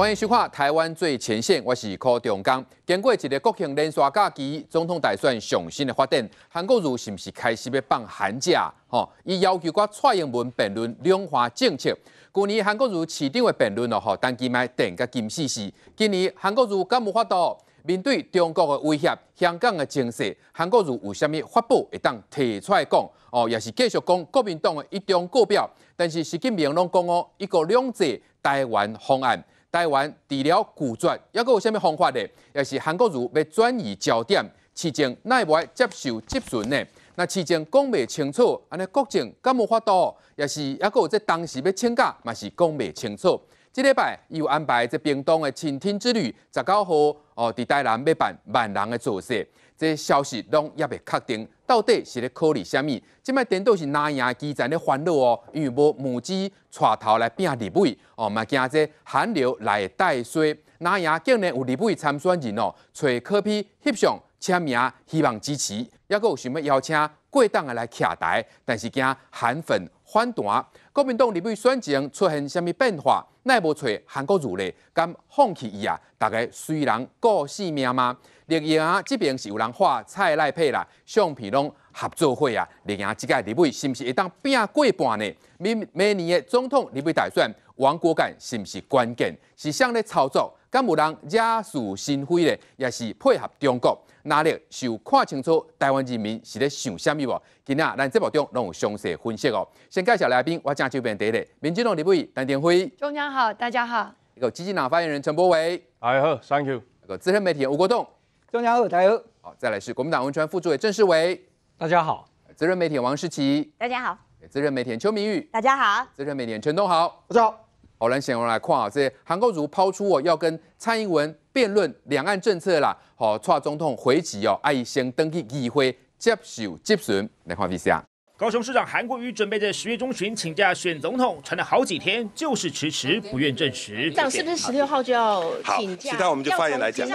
欢迎收看台湾最前线。我是柯中刚。经过一个国庆连续假期，总统大选上新的发展。韩国瑜是毋是开始要放寒假？吼，伊要求我蔡英文辩论两化政策。去年韩国瑜市长的辩论哦，吼，单机卖定甲金丝丝。今年韩国瑜敢无法度面对中国的威胁，香港的政势，韩国瑜有啥物发布会当提出来讲？哦，也是继续讲国民党的一张国标，但是习近平拢讲哦，一个两制台湾方案。台湾除了拒绝，还有甚物方法呢？也是韩国瑜要转移焦点，市政内外接受接询呢？那市政讲不清楚，安尼国情干无法度，也是还阁有这当时要请假嘛是讲不清楚。这礼拜有安排这屏东的晴天之旅，十九号哦，伫台南要办万人的造势，这消息拢也未确定。到底是咧考虑啥物？即摆颠倒是南亚机仔咧欢乐哦？因为无母鸡带头来拼立位哦，麦惊这寒流来带水，南亚竟然有立位参选人哦？找科比翕相、签名，希望支持，还阁有想要邀请。过档的来徛台，但是惊韩粉反弹。国民党入部选情出现什么变化？奈无找韩国瑜来，敢放弃伊啊？大概虽然顾性命吗？另外啊，这边是有人画蔡来配啦，相片拢合作会啊。另外，这个入部是毋是会当拼过半呢？明明年的总统入部大选，王国材是毋是关键？是向咧操作，敢无人惹是生非咧，也是配合中国。哪里？有看清楚台湾人民是咧想什么？今天啊，咱节目中拢详细分析哦。先介绍来宾，我正这边第一，民进党立委单天辉。中央好，大家好。一个基金党发言人陈柏伟。哎好，Thank you。一个资深媒体吴国栋。中央好，大家好。好，再来是国民党文传副主委郑世伟。大家好。资深媒体王世奇。大家好。资深媒体邱明宇。大家好。资深媒体陈东豪。大家好。好，先我们来看啊，这韩国瑜抛出哦，要跟蔡英文辩论两岸政策啦。好，蔡总统回击哦，爱先登记议会接受质询，来看 VCR。高雄市长韩国瑜准备在十月中旬请假选总统，传了好几天，就是迟迟不愿证实。市长是不是十六号就要请假？其他我们就发言来讲。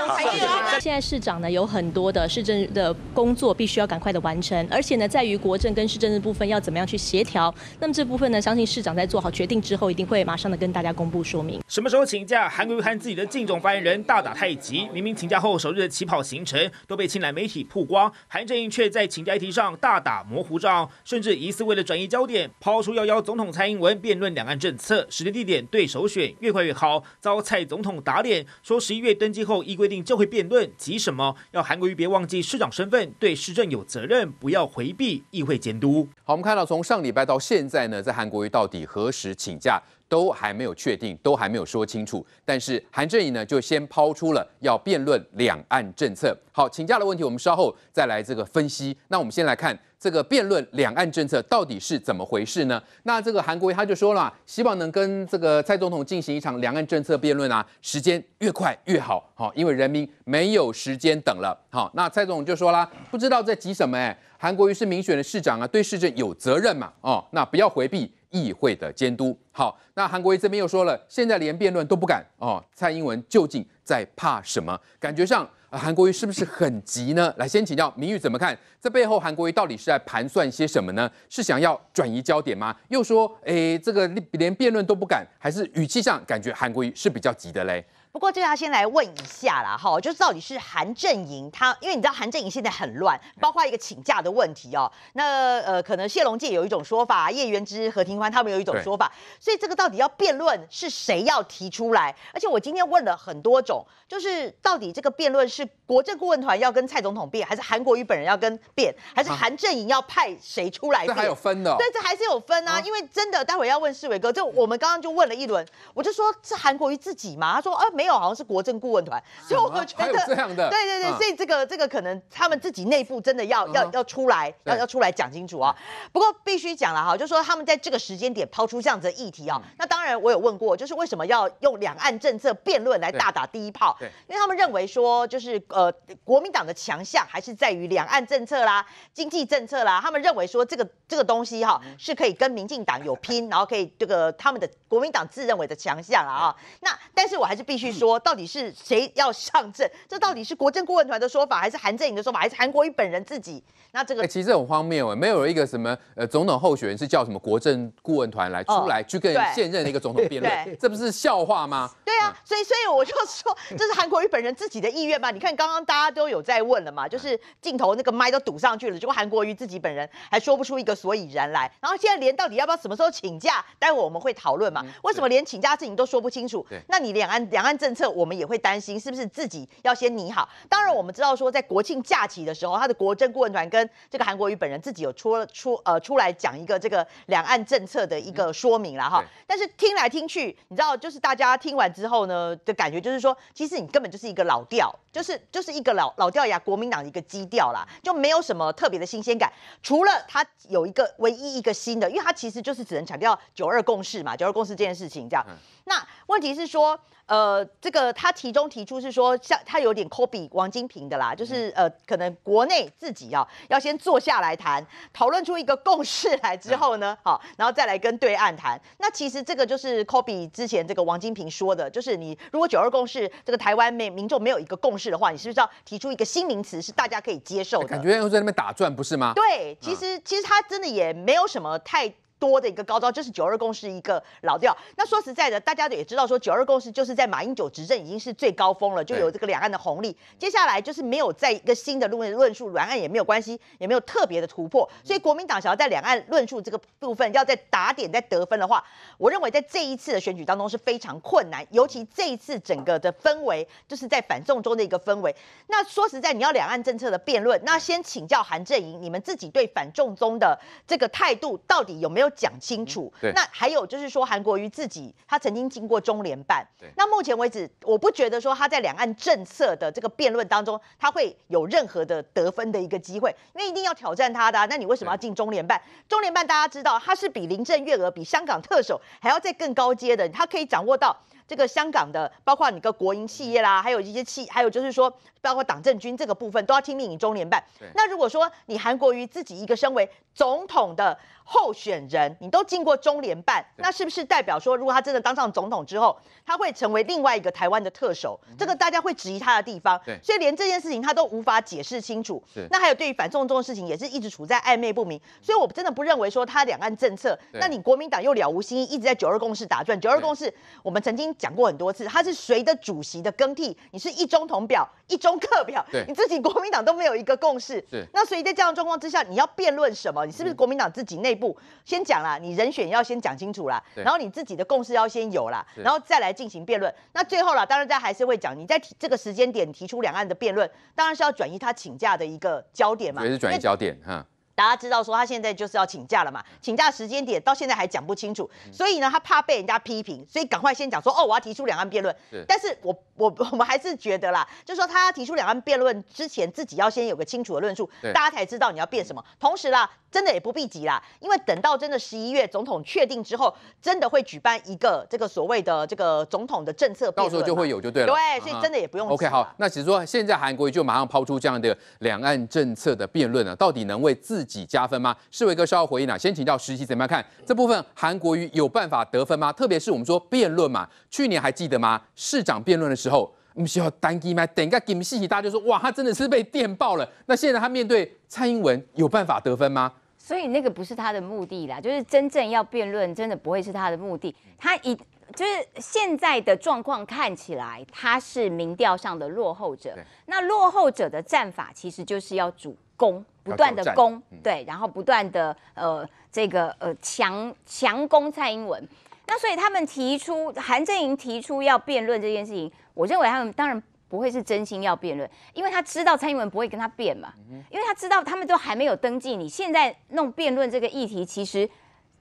现在市长呢，有很多的市政的工作必须要赶快的完成，而且呢，在于国政跟市政的部分要怎么样去协调。那么这部分呢，相信市长在做好决定之后，一定会马上的跟大家公布说明。什么时候请假？韩国瑜和自己的竞总发言人大打太极，明明请假后首日的起跑行程都被青睐媒体曝光，韩正英却在请假题上大打模糊仗。甚至疑似为了转移焦点，抛出要邀总统蔡英文辩论两岸政策，时间、地点、对首选越快越好。遭蔡总统打脸，说十一月登记后依规定就会辩论，急什么？要韩国瑜别忘记市长身份，对市政有责任，不要回避议会监督。好，我们看到从上礼拜到现在呢，在韩国瑜到底何时请假都还没有确定，都还没有说清楚。但是韩振宇呢，就先抛出了要辩论两岸政策。好，请假的问题，我们稍后再来这个分析。那我们先来看。这个辩论两岸政策到底是怎么回事呢？那这个韩国瑜他就说了，希望能跟这个蔡总统进行一场两岸政策辩论啊，时间越快越好，好，因为人民没有时间等了。好，那蔡总就说啦，不知道在急什么哎，韩国瑜是民选的市长啊，对市政有责任嘛，哦，那不要回避议会的监督。好，那韩国瑜这边又说了，现在连辩论都不敢哦，蔡英文究竟在怕什么？感觉上。韩国瑜是不是很急呢？来，先请教明玉怎么看？这背后韩国瑜到底是在盘算些什么呢？是想要转移焦点吗？又说，哎，这个连辩论都不敢，还是语气上感觉韩国瑜是比较急的嘞？不过，就要先来问一下啦，哈，就是到底是韩正莹，他因为你知道韩正莹现在很乱，包括一个请假的问题哦。那呃，可能谢龙介有一种说法，叶元之、何庭欢他们有一种说法，所以这个到底要辩论是谁要提出来？而且我今天问了很多种，就是到底这个辩论是。国政顾问团要跟蔡总统变，还是韩国瑜本人要跟变，还是韩阵营要派谁出来？这还有分的。对，这还是有分啊，因为真的，待会要问世伟哥。就我们刚刚就问了一轮，我就说是韩国瑜自己嘛，他说啊没有，好像是国政顾问团。所以我觉得这样的。对对对，所以这个这个可能他们自己内部真的要要要出来，要要出来讲清楚啊。不过必须讲了哈，就说他们在这个时间点抛出这样子的议题啊，那当然我有问过，就是为什么要用两岸政策辩论来大打第一炮？对，因为他们认为说就是。呃，国民党的强项还是在于两岸政策啦、经济政策啦，他们认为说这个这个东西哈是可以跟民进党有拼，然后可以这个他们的国民党自认为的强项啊。那但是我还是必须说，到底是谁要上阵？这到底是国政顾问团的说法，还是韩正营的说法，还是韩国瑜本人自己？那这个其实这种荒谬，没有一个什么呃总统候选人是叫什么国政顾问团来出来去跟现任的一个总统辩论，这不是笑话吗？对啊，所以所以我就说，这是韩国瑜本人自己的意愿吧？你看刚。刚刚大家都有在问了嘛，就是镜头那个麦都堵上去了，结果韩国瑜自己本人还说不出一个所以然来。然后现在连到底要不要什么时候请假，待会我们会讨论嘛。为什么连请假事情都说不清楚？那你两岸两岸政策，我们也会担心是不是自己要先拟好。当然我们知道说，在国庆假期的时候，他的国政顾问团跟这个韩国瑜本人自己有出出呃出来讲一个这个两岸政策的一个说明了哈。但是听来听去，你知道就是大家听完之后呢的感觉就是说，其实你根本就是一个老调，就是。就是一个老老掉牙国民党一个基调啦，就没有什么特别的新鲜感。除了它有一个唯一一个新的，因为它其实就是只能强调九二共识嘛，九二共识这件事情这样。那问题是说。呃，这个他其中提出是说，像他有点 copy 王金平的啦，就是呃，可能国内自己啊，要先坐下来谈，讨论出一个共识来之后呢，好，然后再来跟对岸谈。那其实这个就是 copy 之前这个王金平说的，就是你如果九二共识这个台湾民民众没有一个共识的话，你是不是要提出一个新名词，是大家可以接受？的？感觉又在那边打转，不是吗？对，其实其实他真的也没有什么太。多的一个高招就是九二共识一个老调。那说实在的，大家也知道说九二共识就是在马英九执政已经是最高峰了，就有这个两岸的红利。接下来就是没有在一个新的论论述两岸也没有关系，也没有特别的突破。所以国民党想要在两岸论述这个部分，要在打点、在得分的话，我认为在这一次的选举当中是非常困难。尤其这一次整个的氛围就是在反中中的一个氛围。那说实在，你要两岸政策的辩论，那先请教韩阵营，你们自己对反中中的这个态度到底有没有？讲清楚。那还有就是说，韩国瑜自己他曾经经过中联办。那目前为止，我不觉得说他在两岸政策的这个辩论当中，他会有任何的得分的一个机会，因为一定要挑战他的。那你为什么要进中联办？中联办大家知道，他是比林郑月、娥、比香港特首还要再更高阶的，他可以掌握到。这个香港的，包括你个国营企业啦，还有一些企还有就是说，包括党政军这个部分，都要听命于中联办。那如果说你韩国瑜自己一个身为总统的候选人，你都经过中联办，那是不是代表说，如果他真的当上总统之后，他会成为另外一个台湾的特首？这个大家会质疑他的地方。所以连这件事情他都无法解释清楚。那还有对于反送中的事情，也是一直处在暧昧不明。所以我真的不认为说他两岸政策，那你国民党又了无新意，一直在九二共识打转。九二共识我们曾经。讲过很多次，他是谁的主席的更替？你是一中同表，一中课表，你自己国民党都没有一个共识，那所以在这样状况之下，你要辩论什么？你是不是国民党自己内部先讲啦？你人选要先讲清楚啦，然后你自己的共识要先有啦，然后再来进行辩论。那最后啦，当然在还是会讲，你在这个时间点提出两岸的辩论，当然是要转移他请假的一个焦点嘛，也是转移焦点哈。大家知道说他现在就是要请假了嘛？请假时间点到现在还讲不清楚，所以呢，他怕被人家批评，所以赶快先讲说哦，我要提出两岸辩论。但是我我我们还是觉得啦，就是说他提出两岸辩论之前，自己要先有个清楚的论述，大家才知道你要辩什么。同时啦，真的也不必急啦，因为等到真的十一月总统确定之后，真的会举办一个这个所谓的这个总统的政策辩论，到时候就会有就对了。对，所以真的也不用。OK，好，那只是说现在韩国就马上抛出这样的两岸政策的辩论了，到底能为自己加分吗？世维哥稍后回应啦。先请教实习怎么样看这部分韩国瑜有办法得分吗？特别是我们说辩论嘛，去年还记得吗？市长辩论的时候，我们需要单机麦，等一下给信息，大家就说哇，他真的是被电爆了。那现在他面对蔡英文，有办法得分吗？所以那个不是他的目的啦，就是真正要辩论，真的不会是他的目的。他一就是现在的状况看起来，他是民调上的落后者。那落后者的战法，其实就是要主。攻不断的攻，对，然后不断的呃这个呃强强攻蔡英文，那所以他们提出韩正营提出要辩论这件事情，我认为他们当然不会是真心要辩论，因为他知道蔡英文不会跟他辩嘛，因为他知道他们都还没有登记，你现在弄辩论这个议题，其实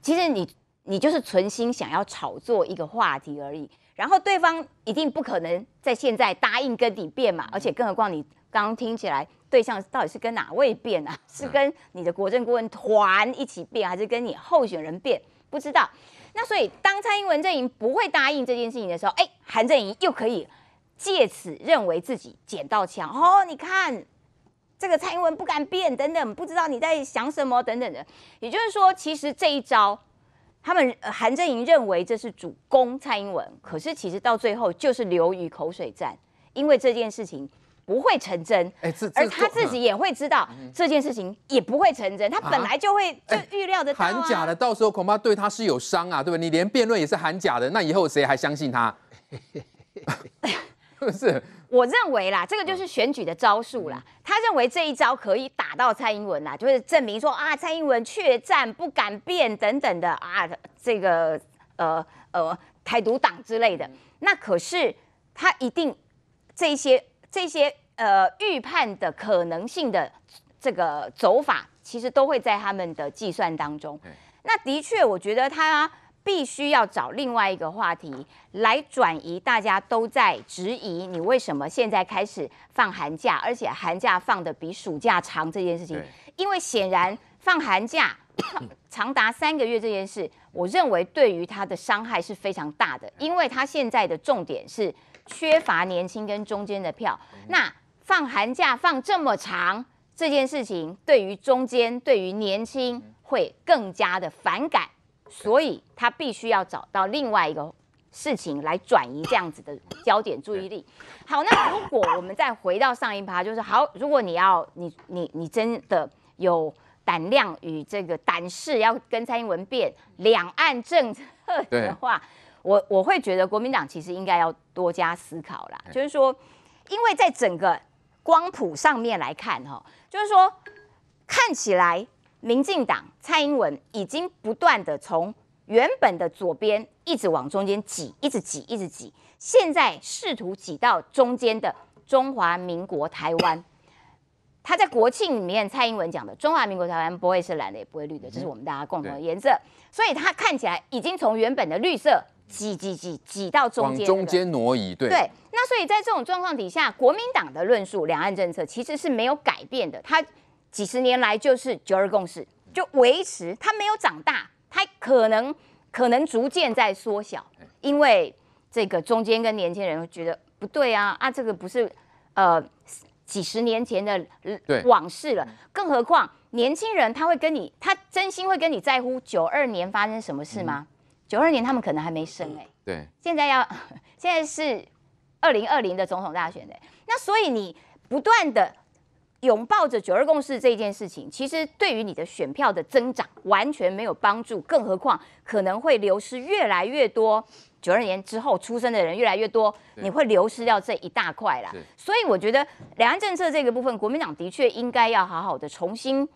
其实你你就是存心想要炒作一个话题而已，然后对方一定不可能在现在答应跟你辩嘛，而且更何况你。刚听起来，对象到底是跟哪位变啊？是跟你的国政顾问团一起变，还是跟你候选人变？不知道。那所以，当蔡英文阵营不会答应这件事情的时候，哎，韩阵营又可以借此认为自己捡到枪。哦，你看这个蔡英文不敢变，等等，不知道你在想什么，等等的。也就是说，其实这一招，他们韩阵营认为这是主攻蔡英文，可是其实到最后就是流于口水战，因为这件事情。不会成真，哎，而他自己也会知道这件事情也不会成真，他本来就会就预料得很喊假的，到时候恐怕对他是有伤啊，对不对？你连辩论也是喊假的，那以后谁还相信他？不 是，我认为啦，这个就是选举的招数啦。他认为这一招可以打到蔡英文啦，就是证明说啊，蔡英文怯战、不敢变等等的啊，这个呃呃，台独党之类的。那可是他一定这一些。这些呃预判的可能性的这个走法，其实都会在他们的计算当中。那的确，我觉得他必须要找另外一个话题来转移，大家都在质疑你为什么现在开始放寒假，而且寒假放的比暑假长这件事情。因为显然放寒假 长达三个月这件事，我认为对于他的伤害是非常大的，因为他现在的重点是。缺乏年轻跟中间的票，那放寒假放这么长这件事情，对于中间、对于年轻会更加的反感，所以他必须要找到另外一个事情来转移这样子的焦点注意力。好，那如果我们再回到上一趴，就是好，如果你要你你你真的有胆量与这个胆识要跟蔡英文辩两岸政策的话。我我会觉得国民党其实应该要多加思考啦，就是说，因为在整个光谱上面来看哈，就是说看起来民进党蔡英文已经不断的从原本的左边一直往中间挤，一直挤，一直挤，现在试图挤到中间的中华民国台湾。他在国庆里面蔡英文讲的中华民国台湾不会是蓝的，也不会绿的，这是我们大家共同的颜色，所以他看起来已经从原本的绿色。挤挤挤挤到中间，往中间挪移。对，那所以在这种状况底下，国民党的论述两岸政策其实是没有改变的。它几十年来就是九二共识，就维持，它没有长大，它可能可能逐渐在缩小，因为这个中间跟年轻人觉得不对啊啊，这个不是呃几十年前的往事了。更何况年轻人他会跟你，他真心会跟你在乎九二年发生什么事吗？九二年他们可能还没生哎，对，现在要现在是二零二零的总统大选哎，那所以你不断的拥抱着九二共识这件事情，其实对于你的选票的增长完全没有帮助，更何况可能会流失越来越多九二年之后出生的人越来越多，你会流失掉这一大块啦。所以我觉得两岸政策这个部分，国民党的确应该要好好的重新。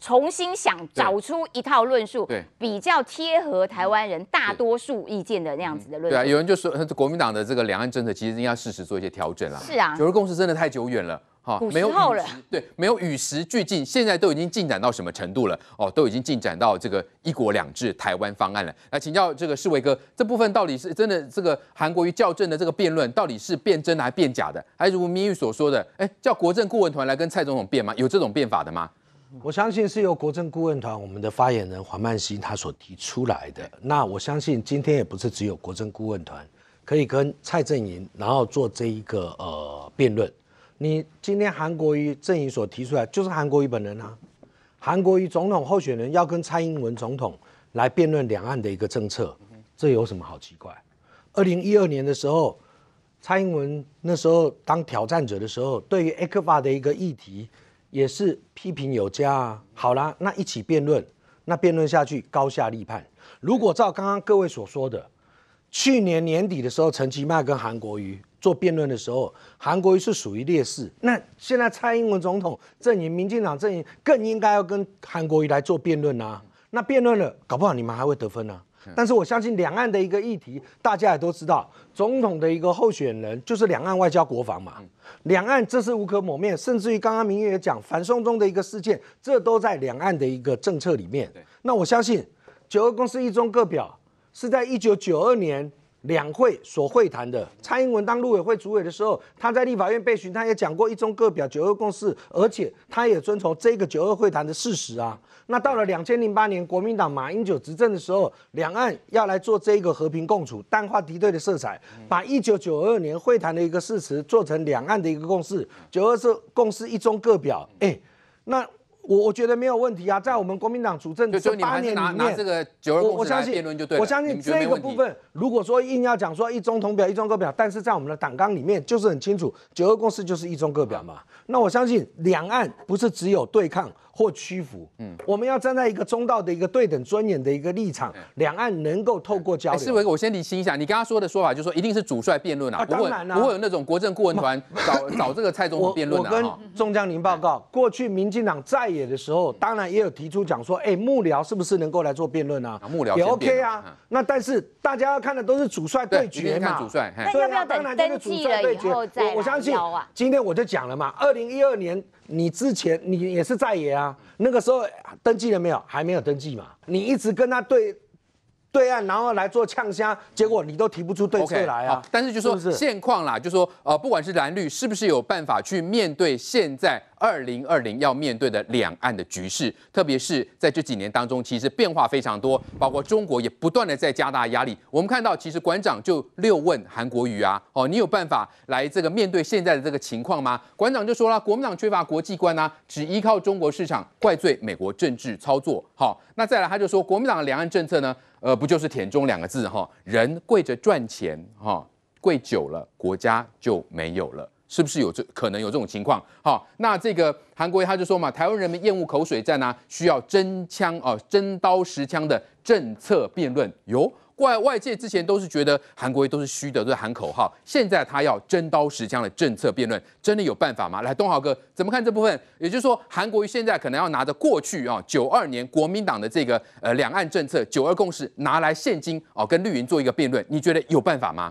重新想找出一套论述，比较贴合台湾人大多数意见的那样子的论述。对啊，有人就说国民党的这个两岸政策，其实应该适时做一些调整啦。是啊，九二共识真的太久远了哈，没有与时对，没有与时俱进。现在都已经进展到什么程度了？哦，都已经进展到这个一国两制台湾方案了。来请教这个世卫哥，这部分到底是真的？这个韩国瑜校正的这个辩论，到底是辩真的还是辩假的？还是如民玉所说的，哎，叫国政顾问团来跟蔡总统辩吗？有这种辩法的吗？我相信是由国政顾问团我们的发言人黄曼西他所提出来的。那我相信今天也不是只有国政顾问团可以跟蔡正营然后做这一个呃辩论。你今天韩国瑜阵营所提出来就是韩国瑜本人啊，韩国瑜总统候选人要跟蔡英文总统来辩论两岸的一个政策，这有什么好奇怪？二零一二年的时候，蔡英文那时候当挑战者的时候，对于 ECFA 的一个议题。也是批评有加啊，好啦，那一起辩论，那辩论下去高下立判。如果照刚刚各位所说的，去年年底的时候，陈其迈跟韩国瑜做辩论的时候，韩国瑜是属于劣势。那现在蔡英文总统阵营、民进党阵营更应该要跟韩国瑜来做辩论啊。那辩论了，搞不好你们还会得分呢。但是我相信两岸的一个议题，大家也都知道，总统的一个候选人就是两岸外交国防嘛。两岸这是无可磨灭，甚至于刚刚明月也讲反送中的一个事件，这都在两岸的一个政策里面。那我相信九二共识一中各表是在一九九二年。两会所会谈的，蔡英文当陆委会主委的时候，他在立法院被询，他也讲过一中各表、九二共识，而且他也遵从这个九二会谈的事实啊。那到了两千零八年国民党马英九执政的时候，两岸要来做这个和平共处、淡化敌对的色彩，把一九九二年会谈的一个事实做成两岸的一个共识。九二是共识，一中各表，哎，那。我我觉得没有问题啊，在我们国民党主政这八年里面，我我相信这个部分，如果说硬要讲说一中同表一中各表，但是在我们的党纲里面就是很清楚，九二共识就是一中各表嘛。那我相信两岸不是只有对抗。或屈服，嗯，我们要站在一个中道的一个对等尊严的一个立场，两岸能够透过交流。思维，我先提醒一下，你刚刚说的说法就是说，一定是主帅辩论啊？当然了，不会有那种国政顾问团找找这个蔡总统辩论的我跟钟江林报告，过去民进党在野的时候，当然也有提出讲说，哎，幕僚是不是能够来做辩论啊？幕僚也 OK 啊。那但是大家要看的都是主帅对决嘛。看主帅，那要不要等？等记了以后再相信今天我就讲了嘛，二零一二年。你之前你也是在野啊？那个时候登记了没有？还没有登记嘛？你一直跟他对。对岸，然后来做呛虾，结果你都提不出对策来啊！但是就说现况啦，就说呃，不管是蓝绿，是不是有办法去面对现在二零二零要面对的两岸的局势？特别是在这几年当中，其实变化非常多，包括中国也不断的在加大压力。我们看到，其实馆长就六问韩国瑜啊，哦，你有办法来这个面对现在的这个情况吗？馆长就说了，国民党缺乏国际观呐，只依靠中国市场，怪罪美国政治操作。好，那再来他就说，国民党的两岸政策呢？呃，不就是田中两个字哈？人跪着赚钱哈，跪久了国家就没有了，是不是有这可能有这种情况？好，那这个韩国他就说嘛，台湾人民厌恶口水战啊，需要真枪啊，真刀实枪的政策辩论哟。外外界之前都是觉得韩国瑜都是虚的，都是喊口号。现在他要真刀实枪的政策辩论，真的有办法吗？来，东豪哥怎么看这部分？也就是说，韩国瑜现在可能要拿着过去啊九二年国民党的这个呃两岸政策九二共识拿来现金哦，跟绿营做一个辩论。你觉得有办法吗？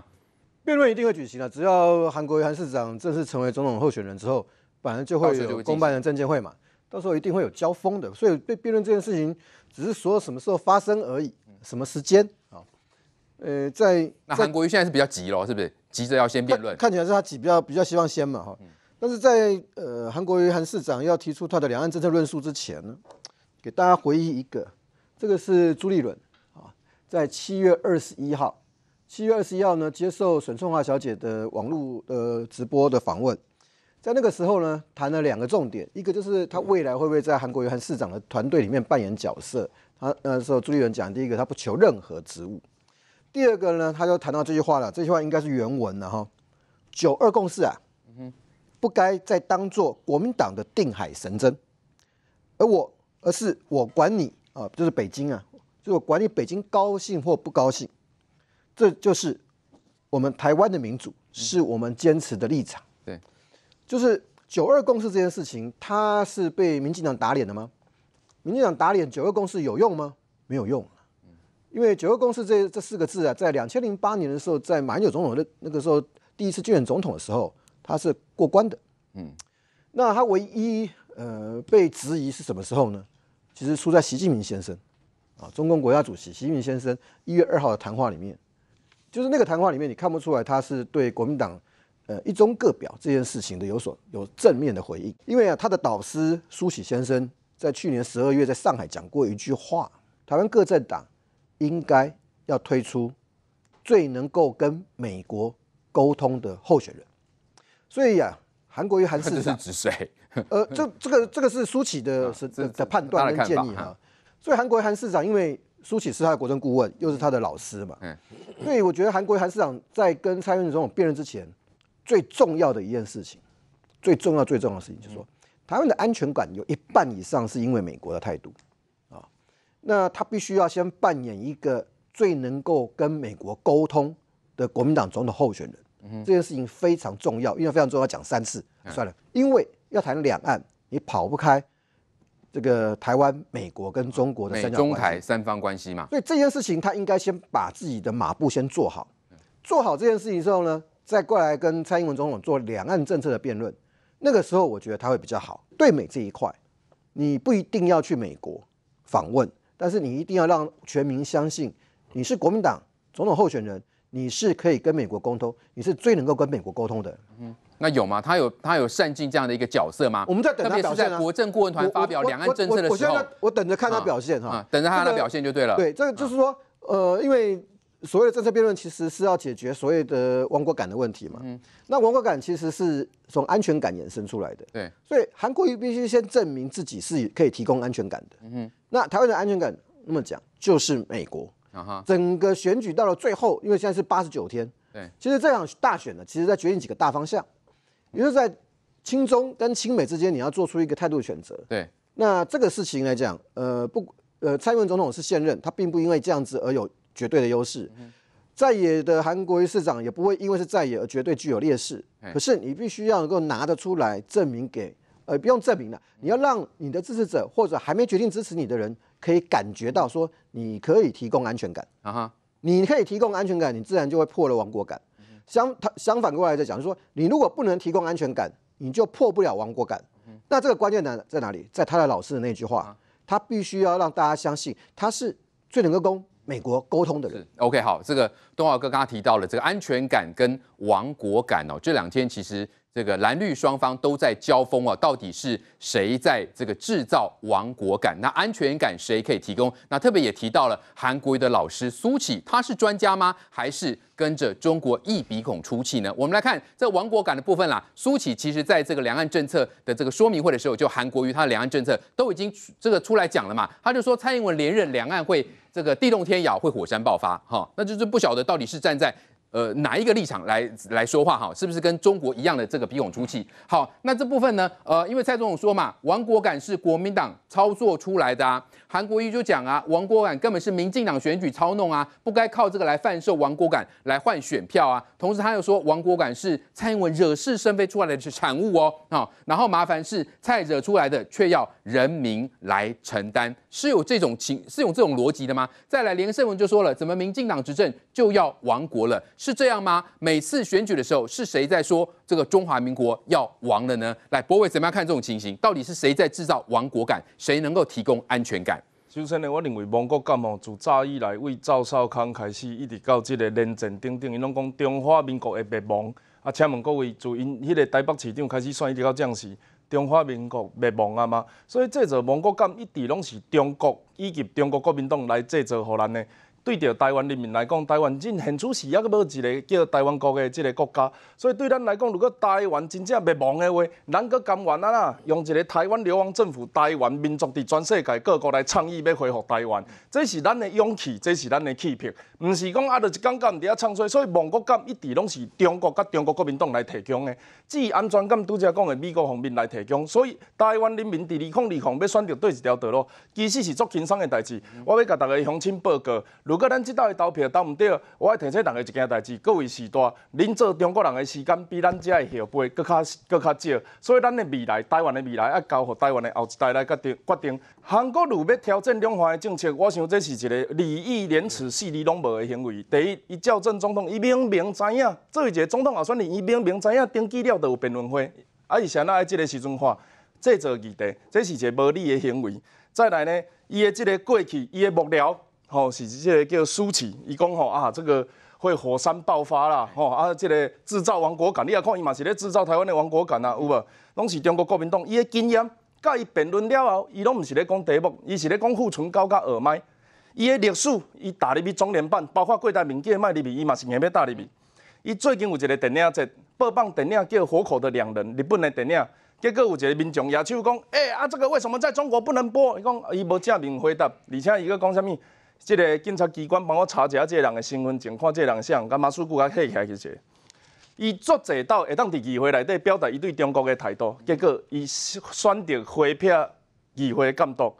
辩论一定会举行了，只要韩国瑜韩市长正式成为总统候选人之后，反正就会有公办的证监会嘛，到时候一定会有交锋的。所以对辩论这件事情，只是说什么时候发生而已，什么时间啊？呃，在那韩国瑜现在是比较急了，是不是？急着要先辩论，看起来是他急比较比较希望先嘛哈。但是在呃韩国瑜韩市长要提出他的两岸政策论述之前呢，给大家回忆一个，这个是朱立伦啊，在七月二十一号，七月二十一号呢接受沈春华小姐的网络呃直播的访问，在那个时候呢谈了两个重点，一个就是他未来会不会在韩国瑜韩市长的团队里面扮演角色。他那时候朱立伦讲，第一个他不求任何职务。第二个呢，他就谈到这句话了，这句话应该是原文了哈。九二共识啊，不该再当做国民党的定海神针，而我，而是我管你啊，就是北京啊，就我管你北京高兴或不高兴，这就是我们台湾的民主，是我们坚持的立场。对，就是九二共识这件事情，它是被民进党打脸的吗？民进党打脸九二共识有用吗？没有用。因为“九二共识”这这四个字啊，在两千零八年的时候，在马英九总统的那个时候第一次竞选总统的时候，他是过关的。嗯，那他唯一呃被质疑是什么时候呢？其实出在习近平先生啊，中共国家主席习近平先生一月二号的谈话里面，就是那个谈话里面，你看不出来他是对国民党呃一中各表这件事情的有所有正面的回应，因为啊，他的导师苏喜先生在去年十二月在上海讲过一句话：台湾各政党。应该要推出最能够跟美国沟通的候选人，所以啊，韩国瑜韩市长指谁？呃，这这个这个是苏启的 是的判断跟建议啊。所以韩国瑜韩市长，因为苏启是他的国政顾问，又是他的老师嘛，所以我觉得韩国瑜韩市长在跟蔡英文总统辩论之前，最重要的一件事情，最重要最重要的事情，就是说台湾的安全感有一半以上是因为美国的态度。那他必须要先扮演一个最能够跟美国沟通的国民党总统候选人，这件事情非常重要，因为非常重要，讲三次算了，因为要谈两岸，你跑不开这个台湾、美国跟中国的三角关系嘛。所以这件事情他应该先把自己的马步先做好，做好这件事情之后呢，再过来跟蔡英文总统做两岸政策的辩论。那个时候我觉得他会比较好。对美这一块，你不一定要去美国访问。但是你一定要让全民相信，你是国民党总统候选人，你是可以跟美国沟通，你是最能够跟美国沟通的。嗯，那有吗？他有他有善尽这样的一个角色吗？我们在等他表现啊。在国政顾问团发表两岸政策的时候，我等着看他表现哈。等着他的表现就对了。对，这个就是说，呃，因为。所谓的政策辩论，其实是要解决所谓的亡国感的问题嘛。嗯，那亡国感其实是从安全感衍生出来的。对，所以韩国必须先证明自己是可以提供安全感的。嗯哼，那台湾的安全感，那么讲就是美国。啊哈，整个选举到了最后，因为现在是八十九天。对，其实这场大选呢，其实在决定几个大方向，也就是在亲中跟亲美之间，你要做出一个态度选择。对，那这个事情来讲，呃，不，呃，蔡英文总统是现任，他并不因为这样子而有。绝对的优势，在野的韩国瑜市长也不会因为是在野而绝对具有劣势。可是你必须要能够拿得出来，证明给呃不用证明了，你要让你的支持者或者还没决定支持你的人，可以感觉到说你可以提供安全感啊哈，你可以提供安全感，你自然就会破了亡国感。相他相反过来再讲说，你如果不能提供安全感，你就破不了亡国感。那这个关键点在哪里？在他的老师的那句话，他必须要让大家相信他是最能攻。美国沟通的人，OK，好，这个东华哥刚刚提到了这个安全感跟。亡国感哦，这两天其实这个蓝绿双方都在交锋啊，到底是谁在这个制造亡国感？那安全感谁可以提供？那特别也提到了韩国瑜的老师苏启，他是专家吗？还是跟着中国一鼻孔出气呢？我们来看这亡国感的部分啦。苏启其实在这个两岸政策的这个说明会的时候，就韩国瑜他的两岸政策都已经这个出来讲了嘛，他就说蔡英文连任两岸会这个地动天摇，会火山爆发哈，那就是不晓得到底是站在。呃，哪一个立场来来说话哈？是不是跟中国一样的这个鼻孔出气？好，那这部分呢？呃，因为蔡总统说嘛，亡国感是国民党操作出来的。韩国瑜就讲啊，亡国感根本是民进党选举操弄啊，不该靠这个来贩售亡国感来换选票啊。同时他又说，亡国感是蔡英文惹事生非出来的产物哦。啊，然后麻烦是蔡惹出来的，却要人民来承担，是有这种情，是有这种逻辑的吗？再来，连胜文就说了，怎么民进党执政就要亡国了？是这样吗？每次选举的时候，是谁在说这个中华民国要亡了呢？来，博伟怎么样看这种情形？到底是谁在制造亡国感？谁能够提供安全感？首先呢，我认为亡国感自早以来，为赵少康开始，一直到这个林战等等，伊拢讲中华民国会灭亡。啊，请问各位，自因迄个台北市长开始，算一直到蒋氏，中华民国灭亡啊吗？所以这座亡国感，一直拢是中国以及中国国民党来制造互咱的。对着台湾人民来讲，台湾人现处是抑阁无一个叫台湾国个即个国家，所以对咱来讲，如果台湾真正灭亡的话，咱阁甘愿啊啦！用一个台湾流亡政府、台湾民族伫全世界各国来倡议要恢复台湾，这是咱的勇气，这是咱的气魄，毋是讲啊，着一竿竿伫遐唱衰。所以亡国感一直拢是中国甲中国国民党来提供的，至于安全感拄则讲的美国方面来提供。所以台湾人民伫二抗二抗要选择对一条道路，其实是足轻松的代志。我要甲大家乡亲报告。不过咱即道的投票投毋对，我爱提醒人个一件代志：各位时代，恁做中国人的时间比咱遮的后辈搁较搁较少，所以咱的未来，台湾的未来，要交互台湾的后一代来决定。决定。韩国如要调整两韩的政策，我想这是一个利义廉耻、四力拢无的行为。第一，伊矫正总统，伊明明知影，做一个总统也算，伊明明知影，登记了都有辩论会，啊，伊想咱在即个时阵看，这做议代，这是一个无理的行为。再来呢，伊的即个过去，伊的幕僚。吼，是即个叫苏淇，伊讲吼啊，这个会火山爆发啦，吼啊，即个制造亡国感，你也看伊嘛是咧制造台湾的亡国感啊，有无？拢是中国国民党，伊的经验，甲伊辩论了后，伊拢毋是咧讲题目，伊是咧讲库存高甲耳卖，伊的历史，伊打入比中联办，包括各大媒体卖入去，伊嘛是硬要打入去。伊最近有一个电影，叫《播放电影》，叫《活口的两人》，日本的电影，结果有一个民众也手讲，诶，啊，这个为什么在中国不能播？伊讲伊无正面回答，而且伊个讲啥物？即个警察机关帮我查一下即个人的身份证，看即个人像，干嘛事故甲翕起来一个。伊作济到会当伫议会内底表达伊对中国的态度，结果伊选择回避议会监督。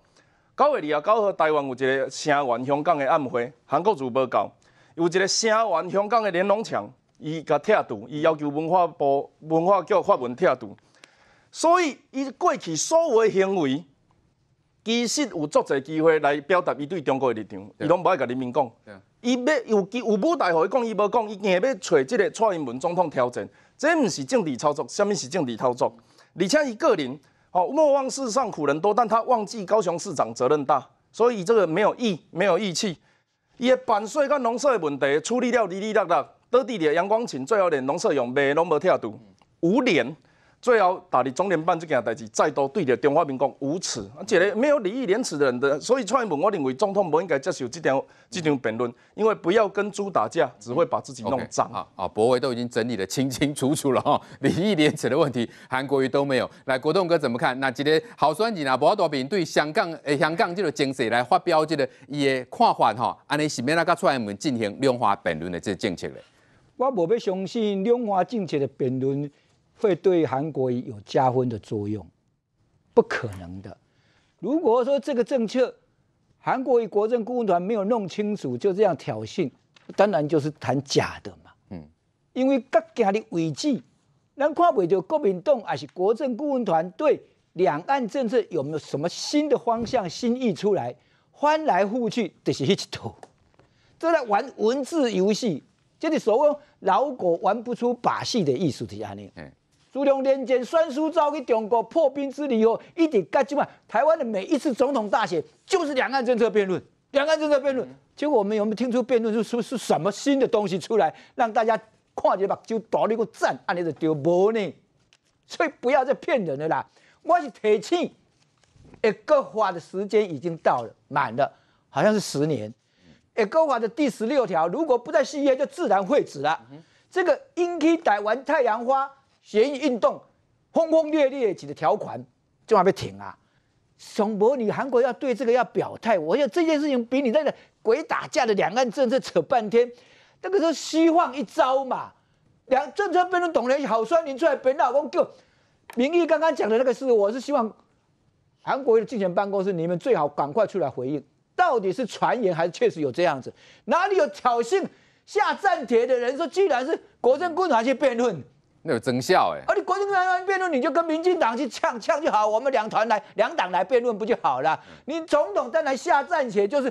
九月二十九号，台湾有一个声援香港的暗会，韩国主无到，有一个声援香港的连龙强，伊甲贴图，伊要求文化部文化局发文贴图。所以伊过去所为行为。其实有足侪机会来表达伊对中国的立场，伊拢无爱甲人民讲。伊要有有无台，互伊讲，伊无讲，伊硬要揣即个蔡英文总统挑战，这毋是政治操作，什物是政治操作？而且伊个人，哦，莫忘世上苦人多，但他忘记高雄市长责任大，所以这个没有义，没有义气。伊的版税跟农舍的问题处理了，利利落落，倒地的阳光城最后连农舍用卖拢无拆除，无脸。最后，打陆中联办这件代志再度对着中华民国无耻，一个没有礼义廉耻的人的，所以蔡英文我认为总统不应该接受这条这张辩论，因为不要跟猪打架，只会把自己弄脏。啊，啊，博威都已经整理的清清楚楚了哈，礼义廉耻的问题，韩国瑜都没有。来，国栋哥怎么看？那今天好选人啊，博多平对香港诶，香港这个经济来发表这个伊的看法哈，安尼是免得甲蔡英文进行量化辩论的这政策咧。我无要相信量化政策的辩论。会对韩国有加分的作用，不可能的。如果说这个政策，韩国与国政顾问团没有弄清楚，就这样挑衅，当然就是谈假的嘛。嗯，因为各家的诡计，难看不到国民党还是国政顾问团对两岸政策有没有什么新的方向新意出来？翻来覆去都是一个头，都在玩文字游戏，这是所谓老狗玩不出把戏的艺术体验呢。嗯。苏东年间，孙叔昭给中国破冰之礼后，一点干进嘛。台湾的每一次总统大选，就是两岸政策辩论，两岸政策辩论。结果我们有没有听出辩论出出是什么新的东西出来，让大家看见目睭大那个赞，按你的就无呢，所以不要再骗人了啦。我是提醒，一个华的时间已经到了，满了，好像是十年。一个华的第十六条，如果不再续约，就自然废止了。这个阴天戴完太阳花。协议运动轰轰烈烈几的条款，就还被停啊！宋博，你韩国要对这个要表态，我要这件事情比你在那鬼打架的两岸政策扯半天，那个候虚晃一招嘛。两政策辩论懂了，好酸，你出来，本老公就。民意刚刚讲的那个事，我是希望韩国的竞选办公室，你们最好赶快出来回应，到底是传言还是确实有这样子？哪里有挑衅下战帖的人说，既然是国政共同去辩论？那有增效哎！而你国政辩论，你就跟民进党去呛呛就好，我们两团来，两党来辩论不就好了？你总统再来下战停，就是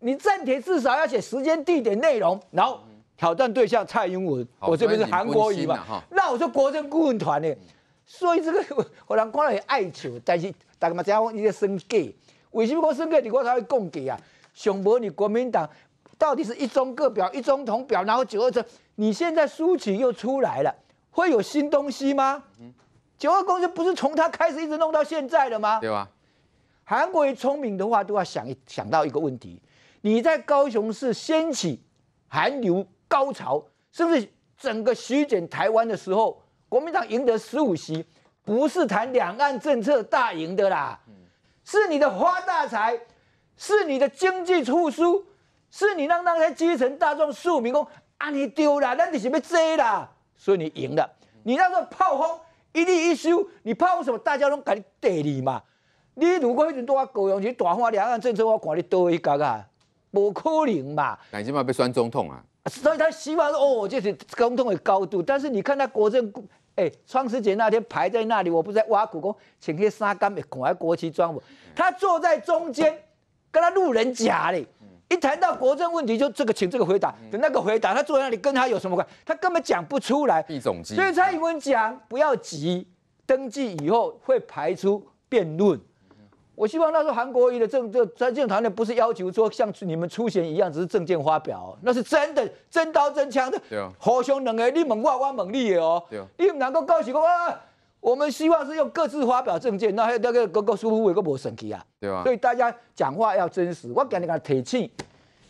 你暂停至少要写时间、地点、内容，然后挑战对象蔡英文。我这边是韩国语嘛，那我说国政顾问团的，所以这个我人看了也爱愁，但是大家嘛知道我在生气。为什么我生气？你我才会供给啊！熊博你国民党到底是一中各表，一中同表，然后九二政，你现在书情又出来了。会有新东西吗？九二共识不是从他开始一直弄到现在的吗？对吧？韩国人聪明的话，都要想一想到一个问题：你在高雄市掀起韩流高潮，是不是整个席卷台湾的时候，国民党赢得十五席，不是谈两岸政策大赢的啦？是你的花大财，是你的经济复苏，是你让那些基层大众庶民工啊，你丢了，那你是要追啦。所以你赢了，你那个炮轰一粒一输，你炮轰什么？大家都敢对你嘛。你如果一直多花狗用钱，大花两岸政策，我管你多一格啊，不可能嘛。那起码被酸中痛啊。所以他希望说，哦，就是总统的高度。但是你看他国政，哎，创世节那天排在那里，我不是挖苦工，请些沙干来挂国旗装我。他坐在中间，跟他路人甲嘞。一谈到国政问题，就这个请这个回答，等那个回答，他坐在那里跟他有什么关？他根本讲不出来。所以蔡英文讲不要急，登记以后会排出辩论。我希望那时候韩国瑜的政政参政团队不是要求说像你们出钱一样，只是证件发表，那是真的真刀真枪的。对啊。好兄弟，你猛刮我猛力哦。对啊。你们能够告诉我啊？我们希望是用各自发表证件，那还有那个各个舒服一个不审奇啊，对吧？所以大家讲话要真实。我跟你讲，铁器，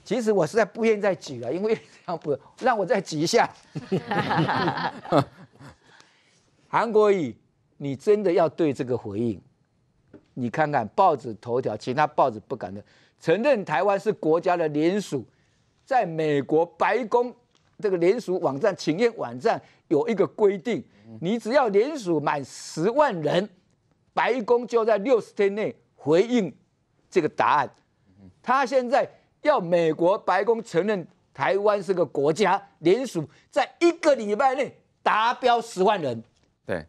其实我实在不愿意再举了，因为这样不让我再举一下。韩国语，你真的要对这个回应？你看看报纸头条，其他报纸不敢的，承认台湾是国家的联署，在美国白宫这个联署网站、请愿网站有一个规定。你只要联署满十万人，白宫就在六十天内回应这个答案。他现在要美国白宫承认台湾是个国家，联署在一个礼拜内达标十万人。对，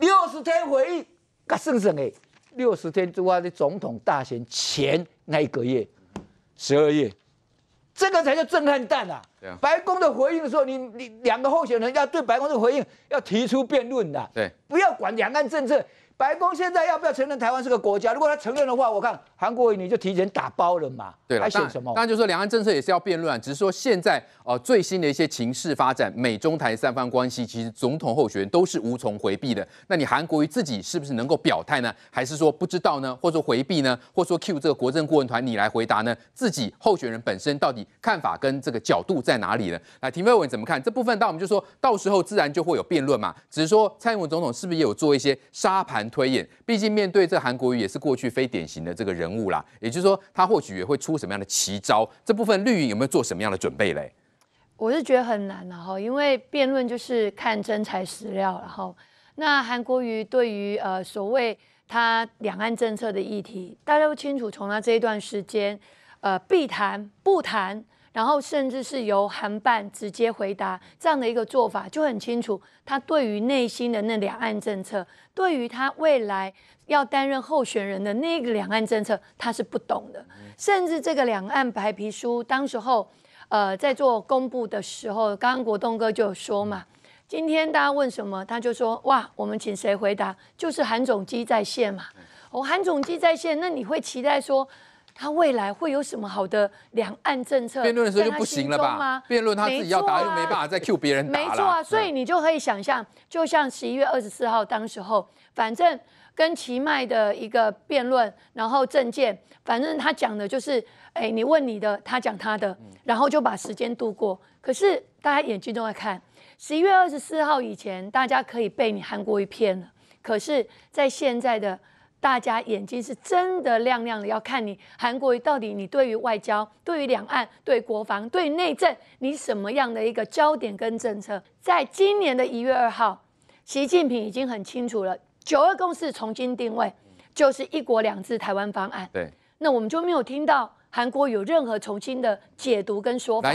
六十天回应，噶算算诶，六十天之外的总统大选前那一个月，十二月。这个才叫震撼弹啊！白宫的回应的时候，你你两个候选人要对白宫的回应要提出辩论的，对，不要管两岸政策。白宫现在要不要承认台湾是个国家？如果他承认的话，我看韩国瑜你就提前打包了嘛。对了，还选什么？当然就是说两岸政策也是要辩论，只是说现在呃最新的一些情势发展，美中台三方关系，其实总统候选人都是无从回避的。那你韩国瑜自己是不是能够表态呢？还是说不知道呢？或者说回避呢？或者说 Q 这个国政顾问团你来回答呢？自己候选人本身到底看法跟这个角度在哪里呢？来，提问文怎么看这部分？那我们就说到时候自然就会有辩论嘛。只是说蔡英文总统是不是也有做一些沙盘？推演，毕竟面对这韩国瑜也是过去非典型的这个人物啦，也就是说他或许也会出什么样的奇招，这部分绿营有没有做什么样的准备嘞？我是觉得很难了哈，因为辩论就是看真材实料然后那韩国瑜对于呃所谓他两岸政策的议题，大家都清楚，从他这一段时间呃必谈不谈。然后甚至是由韩办直接回答这样的一个做法，就很清楚他对于内心的那两岸政策，对于他未来要担任候选人的那个两岸政策，他是不懂的。甚至这个两岸白皮书当时候，呃，在做公布的时候，刚刚国栋哥就有说嘛，今天大家问什么，他就说哇，我们请谁回答？就是韩总机在线嘛。哦，韩总机在线，那你会期待说？他未来会有什么好的两岸政策？辩论的时候就不行了吧？辩论他自己要答，又没办法再 cue 别人没错，所以你就可以想象，就像十一月二十四号当时候，反正跟奇迈的一个辩论，然后政见，反正他讲的就是，哎，你问你的，他讲他的，然后就把时间度过。可是大家眼睛都在看，十一月二十四号以前，大家可以背你韩国一篇了。可是，在现在的。大家眼睛是真的亮亮的，要看你韩国到底你对于外交、对于两岸、对国防、对内政，你什么样的一个焦点跟政策？在今年的一月二号，习近平已经很清楚了，九二共识重新定位就是一国两制台湾方案。对，那我们就没有听到韩国有任何重新的解读跟说法。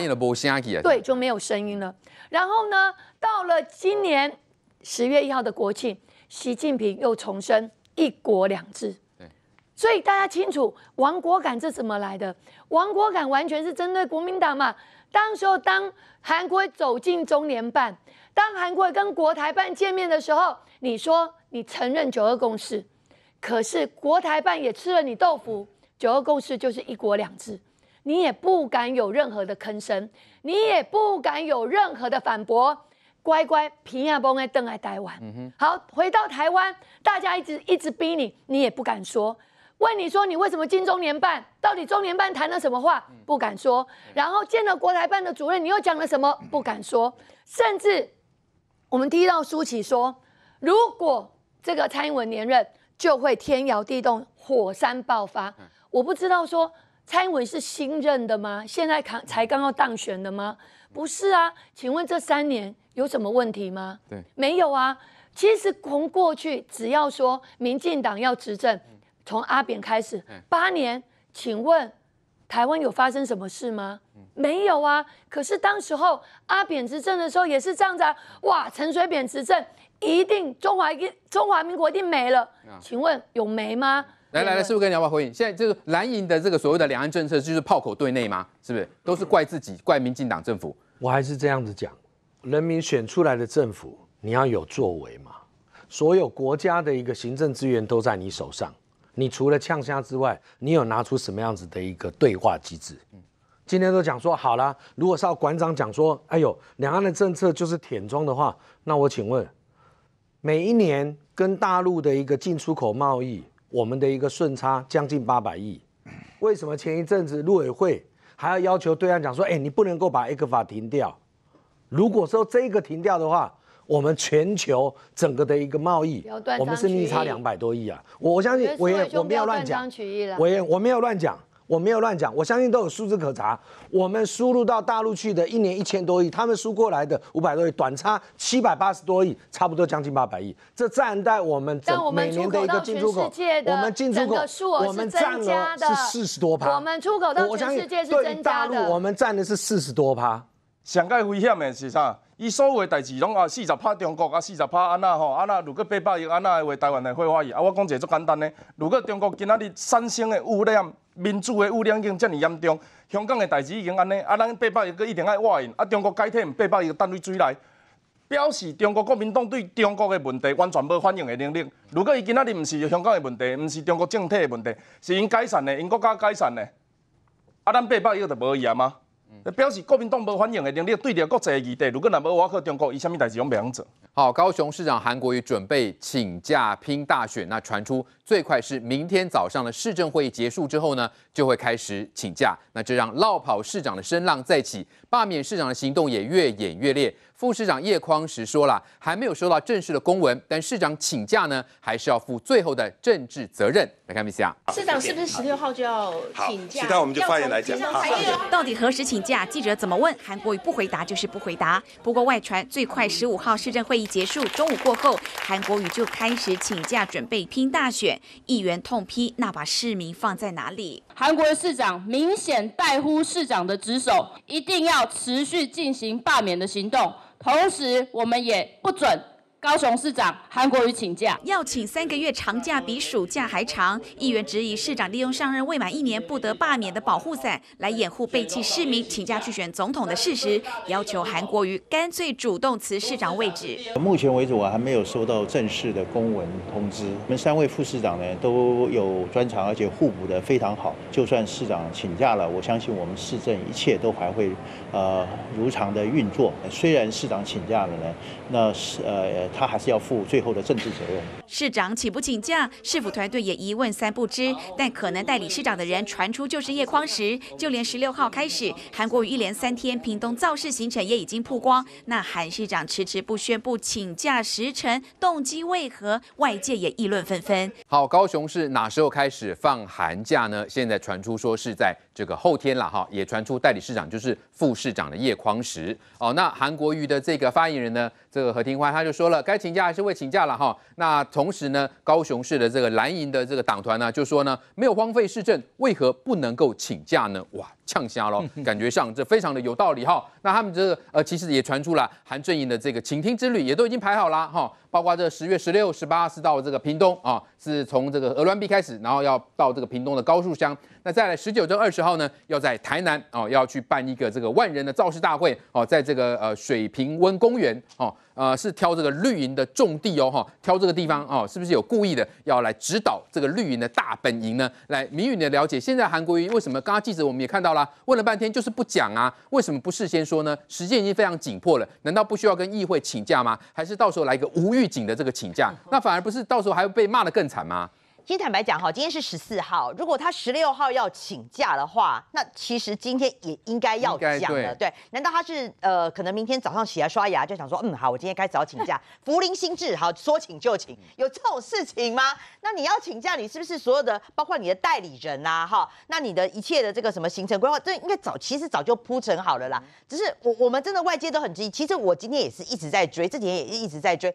对，就没有声音了。然后呢，到了今年十月一号的国庆，习近平又重申。一国两制，所以大家清楚亡国感是怎么来的？亡国感完全是针对国民党嘛。当时候，当韩国走进中联办，当韩国跟国台办见面的时候，你说你承认九二共识，可是国台办也吃了你豆腐。九二共识就是一国两制，你也不敢有任何的吭声，你也不敢有任何的反驳。乖乖，皮安邦在邓爱台湾。好，回到台湾，大家一直一直逼你，你也不敢说。问你说，你为什么进中年办？到底中年办谈了什么话？不敢说。然后见了国台办的主任，你又讲了什么？不敢说。甚至我们第一道书启说，如果这个蔡英文连任，就会天摇地动，火山爆发。我不知道说，蔡英文是新任的吗？现在才刚要当选的吗？不是啊。请问这三年？有什么问题吗？对，没有啊。其实从过去，只要说民进党要执政，从阿扁开始，八年，请问台湾有发生什么事吗？没有啊。可是当时候阿扁执政的时候也是这样子，啊。哇，陈水扁执政一定中华一中华民国一定没了，请问有没吗？来来来，师傅跟你好好回应。现在这个蓝营的这个所谓的两岸政策，就是炮口对内吗？是不是都是怪自己，怪民进党政府？我还是这样子讲。人民选出来的政府，你要有作为嘛？所有国家的一个行政资源都在你手上，你除了呛虾之外，你有拿出什么样子的一个对话机制？今天都讲说好了，如果邵馆长讲说，哎呦，两岸的政策就是舔装的话，那我请问，每一年跟大陆的一个进出口贸易，我们的一个顺差将近八百亿，为什么前一阵子陆委会还要要求对岸讲说，哎，你不能够把埃克法停掉？如果说这个停掉的话，我们全球整个的一个贸易，我们是逆差两百多亿啊！我相信，我也我没有乱讲，我也我没有乱讲，我没有乱讲，我相信都有数字可查。我们输入到大陆去的一年一千多亿，他们输过来的五百多亿，短差七百八十多亿，差不多将近八百亿，这占在我们每年的一个进出口，我们进出口我们占的是四十多趴，我们出口到全世界是增加的，大陆我们占的是四十多趴。上界危险的是啥？伊所有诶代志拢啊，四十拍中国啊，四十拍安那吼，安那如果八百亿安那诶话，台湾会会怀疑。啊，我讲一个足简单诶，如果中国今仔日三生诶污染、民主诶污染已经遮尔严重，香港诶代志已经安尼，啊，咱八百亿佫一定爱怀因。啊，中国体毋八百亿等你水来，表示中国国民党对中国诶问题完全无反应诶能力。如果伊今仔日毋是香港诶问题，毋是中国政体诶问题，是因改善诶，因国家改善诶啊，咱八百亿著无伊啊吗？那表示国民党没反应的，能力，对住国际议题，如果那要我去中国，伊什么代志拢不想做。好，高雄市长韩国瑜准备请假拼大选，那传出最快是明天早上的市政会议结束之后呢，就会开始请假，那这让落跑市长的声浪再起，罢免市长的行动也越演越烈。副市长叶匡时说了，还没有收到正式的公文，但市长请假呢，还是要负最后的政治责任。来看一下，市长是不是十六号就要请假？其他我们就发言来讲。到底何时请假？记者怎么问，韩国瑜不回答就是不回答。不过外传最快十五号市政会议结束，中午过后，韩国瑜就开始请假，准备拼大选。议员痛批，那把市民放在哪里？韩国市长明显带呼市长的职守，一定要持续进行罢免的行动。同时，我们也不准。高雄市长韩国瑜请假，要请三个月长假，比暑假还长。议员质疑市长利用上任未满一年不得罢免的保护伞，来掩护背弃市民请假去选总统的事实，要求韩国瑜干脆主动辞市长位置。目前为止，我还没有收到正式的公文通知。我们三位副市长呢，都有专长，而且互补的非常好。就算市长请假了，我相信我们市政一切都还会，呃，如常的运作。虽然市长请假了呢，那是呃。他还是要负最后的政治责任。市长请不请假？市府团队也一问三不知。但可能代理市长的人传出就是叶匡时。就连十六号开始，韩国瑜一连三天屏东造势行程也已经曝光。那韩市长迟迟不宣布请假时程，动机为何？外界也议论纷纷。好，高雄市哪时候开始放寒假呢？现在传出说是在。这个后天了哈，也传出代理市长就是副市长的叶匡时哦。那韩国瑜的这个发言人呢，这个何庭欢他就说了，该请假还是会请假了哈。那同时呢，高雄市的这个蓝营的这个党团呢，就说呢，没有荒废市政，为何不能够请假呢？哇，呛虾了，感觉上这非常的有道理哈。那他们这呃，其实也传出了韩正营的这个请听之旅也都已经排好了哈。包括这十月十六、十八是到这个屏东啊，是从这个鹅銮鼻开始，然后要到这个屏东的高树乡。那再来十九、到二十号呢，要在台南啊，要去办一个这个万人的造势大会哦，在这个呃水平温公园哦。呃，是挑这个绿营的种地哦，哈，挑这个地方哦，是不是有故意的要来指导这个绿营的大本营呢？来，宇你的了解，现在韩国瑜为什么？刚刚记者我们也看到了，问了半天就是不讲啊，为什么不事先说呢？时间已经非常紧迫了，难道不需要跟议会请假吗？还是到时候来一个无预警的这个请假，那反而不是到时候还会被骂得更惨吗？先坦白讲哈，今天是十四号，如果他十六号要请假的话，那其实今天也应该要讲了。对，难道他是呃，可能明天早上起来刷牙就想说，嗯，好，我今天该早请假。福临心志，好，说请就请，有这种事情吗？那你要请假，你是不是所有的包括你的代理人呐？哈，那你的一切的这个什么行程规划，这应该早其实早就铺陈好了啦。只是我我们真的外界都很急，其实我今天也是一直在追，这几天也一直在追。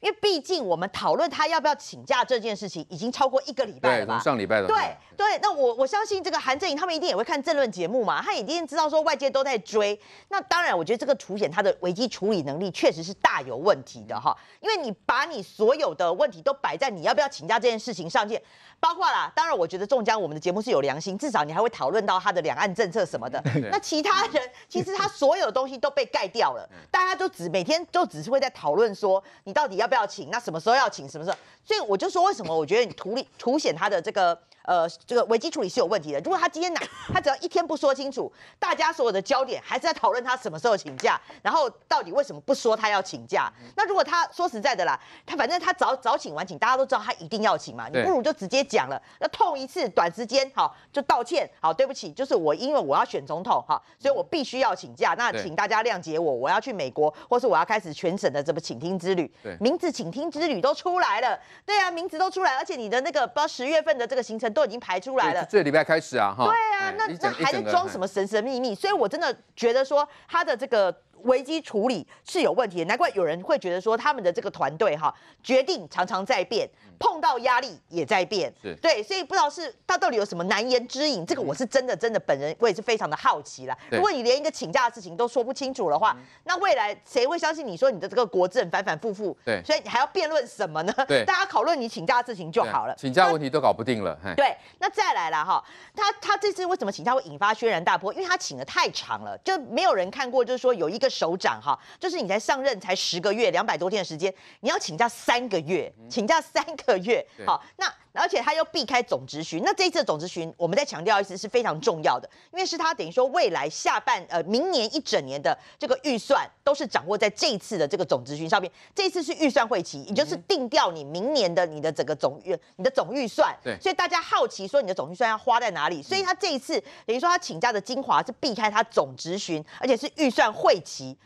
因为毕竟我们讨论他要不要请假这件事情，已经超过一个礼拜了吧？对，上礼拜的。对对，那我我相信这个韩正颖他们一定也会看政论节目嘛，他一定知道说外界都在追。那当然，我觉得这个凸显他的危机处理能力确实是大有问题的哈，因为你把你所有的问题都摆在你要不要请假这件事情上面。包括啦，当然我觉得中江我们的节目是有良心，至少你还会讨论到他的两岸政策什么的。那其他人其实他所有东西都被盖掉了，大家都只每天就只是会在讨论说你到底要不要请，那什么时候要请，什么时候。所以我就说为什么我觉得突显凸显他的这个。呃，这个危机处理是有问题的。如果他今天哪，他只要一天不说清楚，大家所有的焦点还是在讨论他什么时候请假，然后到底为什么不说他要请假。那如果他说实在的啦，他反正他早早请晚请，大家都知道他一定要请嘛。你不如就直接讲了，那痛一次短时间好就道歉好，对不起，就是我因为我要选总统哈，所以我必须要请假。那请大家谅解我，我要去美国，或是我要开始全省的这么请听之旅。名字请听之旅都出来了，对啊，名字都出来，而且你的那个不知道十月份的这个行程都。都已经排出来了，这礼拜开始啊，哈，对啊，那那还在装什么神神秘秘？所以我真的觉得说他的这个。危机处理是有问题，难怪有人会觉得说他们的这个团队哈，决定常常在变，碰到压力也在变。对，所以不知道是他到底有什么难言之隐，这个我是真的真的本人我也是非常的好奇了。如果你连一个请假的事情都说不清楚的话，那未来谁会相信你说你的这个国政反反复复？对，所以你还要辩论什么呢？对，大家讨论你请假的事情就好了。请假问题都搞不定了。对，那再来了哈，他他这次为什么请假会引发轩然大波？因为他请的太长了，就没有人看过，就是说有一个。首长哈，就是你才上任才十个月，两百多天的时间，你要请假三个月，请假三个月，好，那。而且他要避开总值询。那这一次总值询，我们再强调一次是非常重要的，因为是他等于说未来下半呃明年一整年的这个预算都是掌握在这一次的这个总值询上面，这次是预算会期，也就是定掉你明年的你的整个总预你的总预算，对，所以大家好奇说你的总预算要花在哪里，所以他这一次等于说他请假的精华是避开他总值询，而且是预算会期，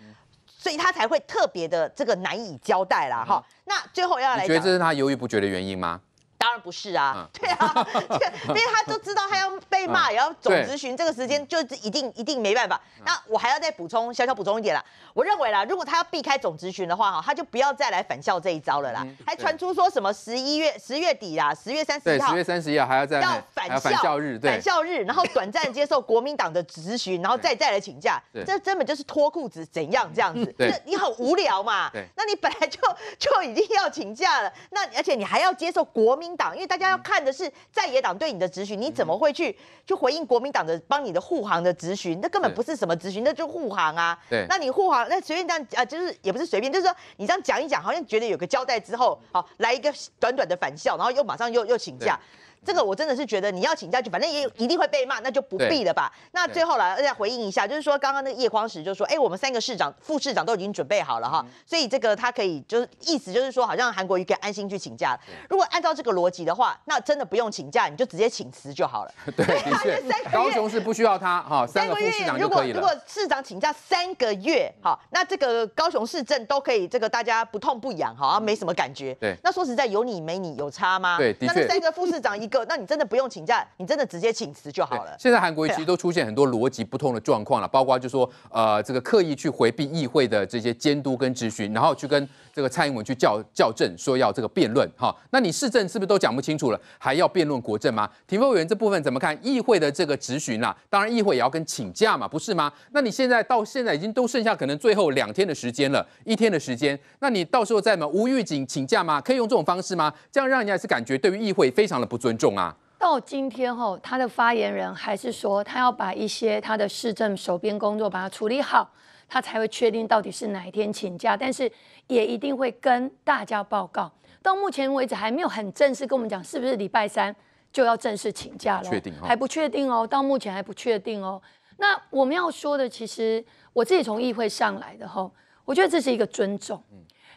所以他才会特别的这个难以交代啦哈。那最后要来你觉得这是他犹豫不决的原因吗？当然不是啊，对啊，因为他都知道他要被骂，也要总执询，这个时间就一定一定没办法。那我还要再补充，小小补充一点啦。我认为啦，如果他要避开总执询的话，哈，他就不要再来返校这一招了啦。还传出说什么十一月十月底啊，十月三十号，十月三十一号还要再要返校日，返校日，然后短暂接受国民党的执询，然后再再来请假，这根本就是脱裤子怎样这样子。对你很无聊嘛？那你本来就 就已经要请假了，那而且你还要接受国民。党，因为大家要看的是在野党对你的质询，你怎么会去去回应国民党的帮你的护航的质询？那根本不是什么质询，那就护航啊。对，那你护航，那随便这样啊，就是也不是随便，就是说你这样讲一讲，好像觉得有个交代之后，好来一个短短的返校，然后又马上又又请假。这个我真的是觉得你要请假去，反正也一定会被骂，那就不必了吧。那最后来再回应一下，就是说刚刚那个叶匡时就说，哎，我们三个市长、副市长都已经准备好了哈，所以这个他可以，就是意思就是说，好像韩国瑜可以安心去请假。如果按照这个逻辑的话，那真的不用请假，你就直接请辞就好了。对，的确，高雄市不需要他哈，三个副市长就可以了。如果市长请假三个月，好，那这个高雄市政都可以，这个大家不痛不痒，好像没什么感觉。对，那说实在有你没你有差吗？对，的三个副市长一那你真的不用请假，你真的直接请辞就好了。现在韩国其实都出现很多逻辑不通的状况了，包括就说呃这个刻意去回避议会的这些监督跟质询，然后去跟这个蔡英文去校校正，说要这个辩论哈。那你市政是不是都讲不清楚了，还要辩论国政吗？庭问委员这部分怎么看？议会的这个质询啊，当然议会也要跟请假嘛，不是吗？那你现在到现在已经都剩下可能最后两天的时间了，一天的时间，那你到时候在吗？无预警请假吗？可以用这种方式吗？这样让人家是感觉对于议会非常的不尊重。重啊！到今天后，他的发言人还是说，他要把一些他的市政手边工作把它处理好，他才会确定到底是哪一天请假，但是也一定会跟大家报告。到目前为止还没有很正式跟我们讲，是不是礼拜三就要正式请假了？确定？还不确定哦，到目前还不确定哦。那我们要说的，其实我自己从议会上来的吼，我觉得这是一个尊重。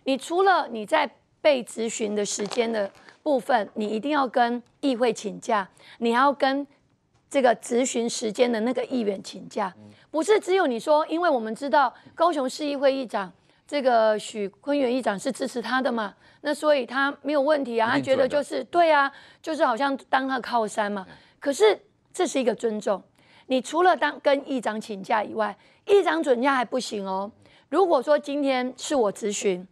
你除了你在被咨询的时间的。部分你一定要跟议会请假，你要跟这个执询时间的那个议员请假，不是只有你说，因为我们知道高雄市议会议长这个许坤元议长是支持他的嘛，那所以他没有问题啊，他觉得就是对啊，就是好像当他靠山嘛。可是这是一个尊重，你除了当跟议长请假以外，议长准假还不行哦。如果说今天是我咨询。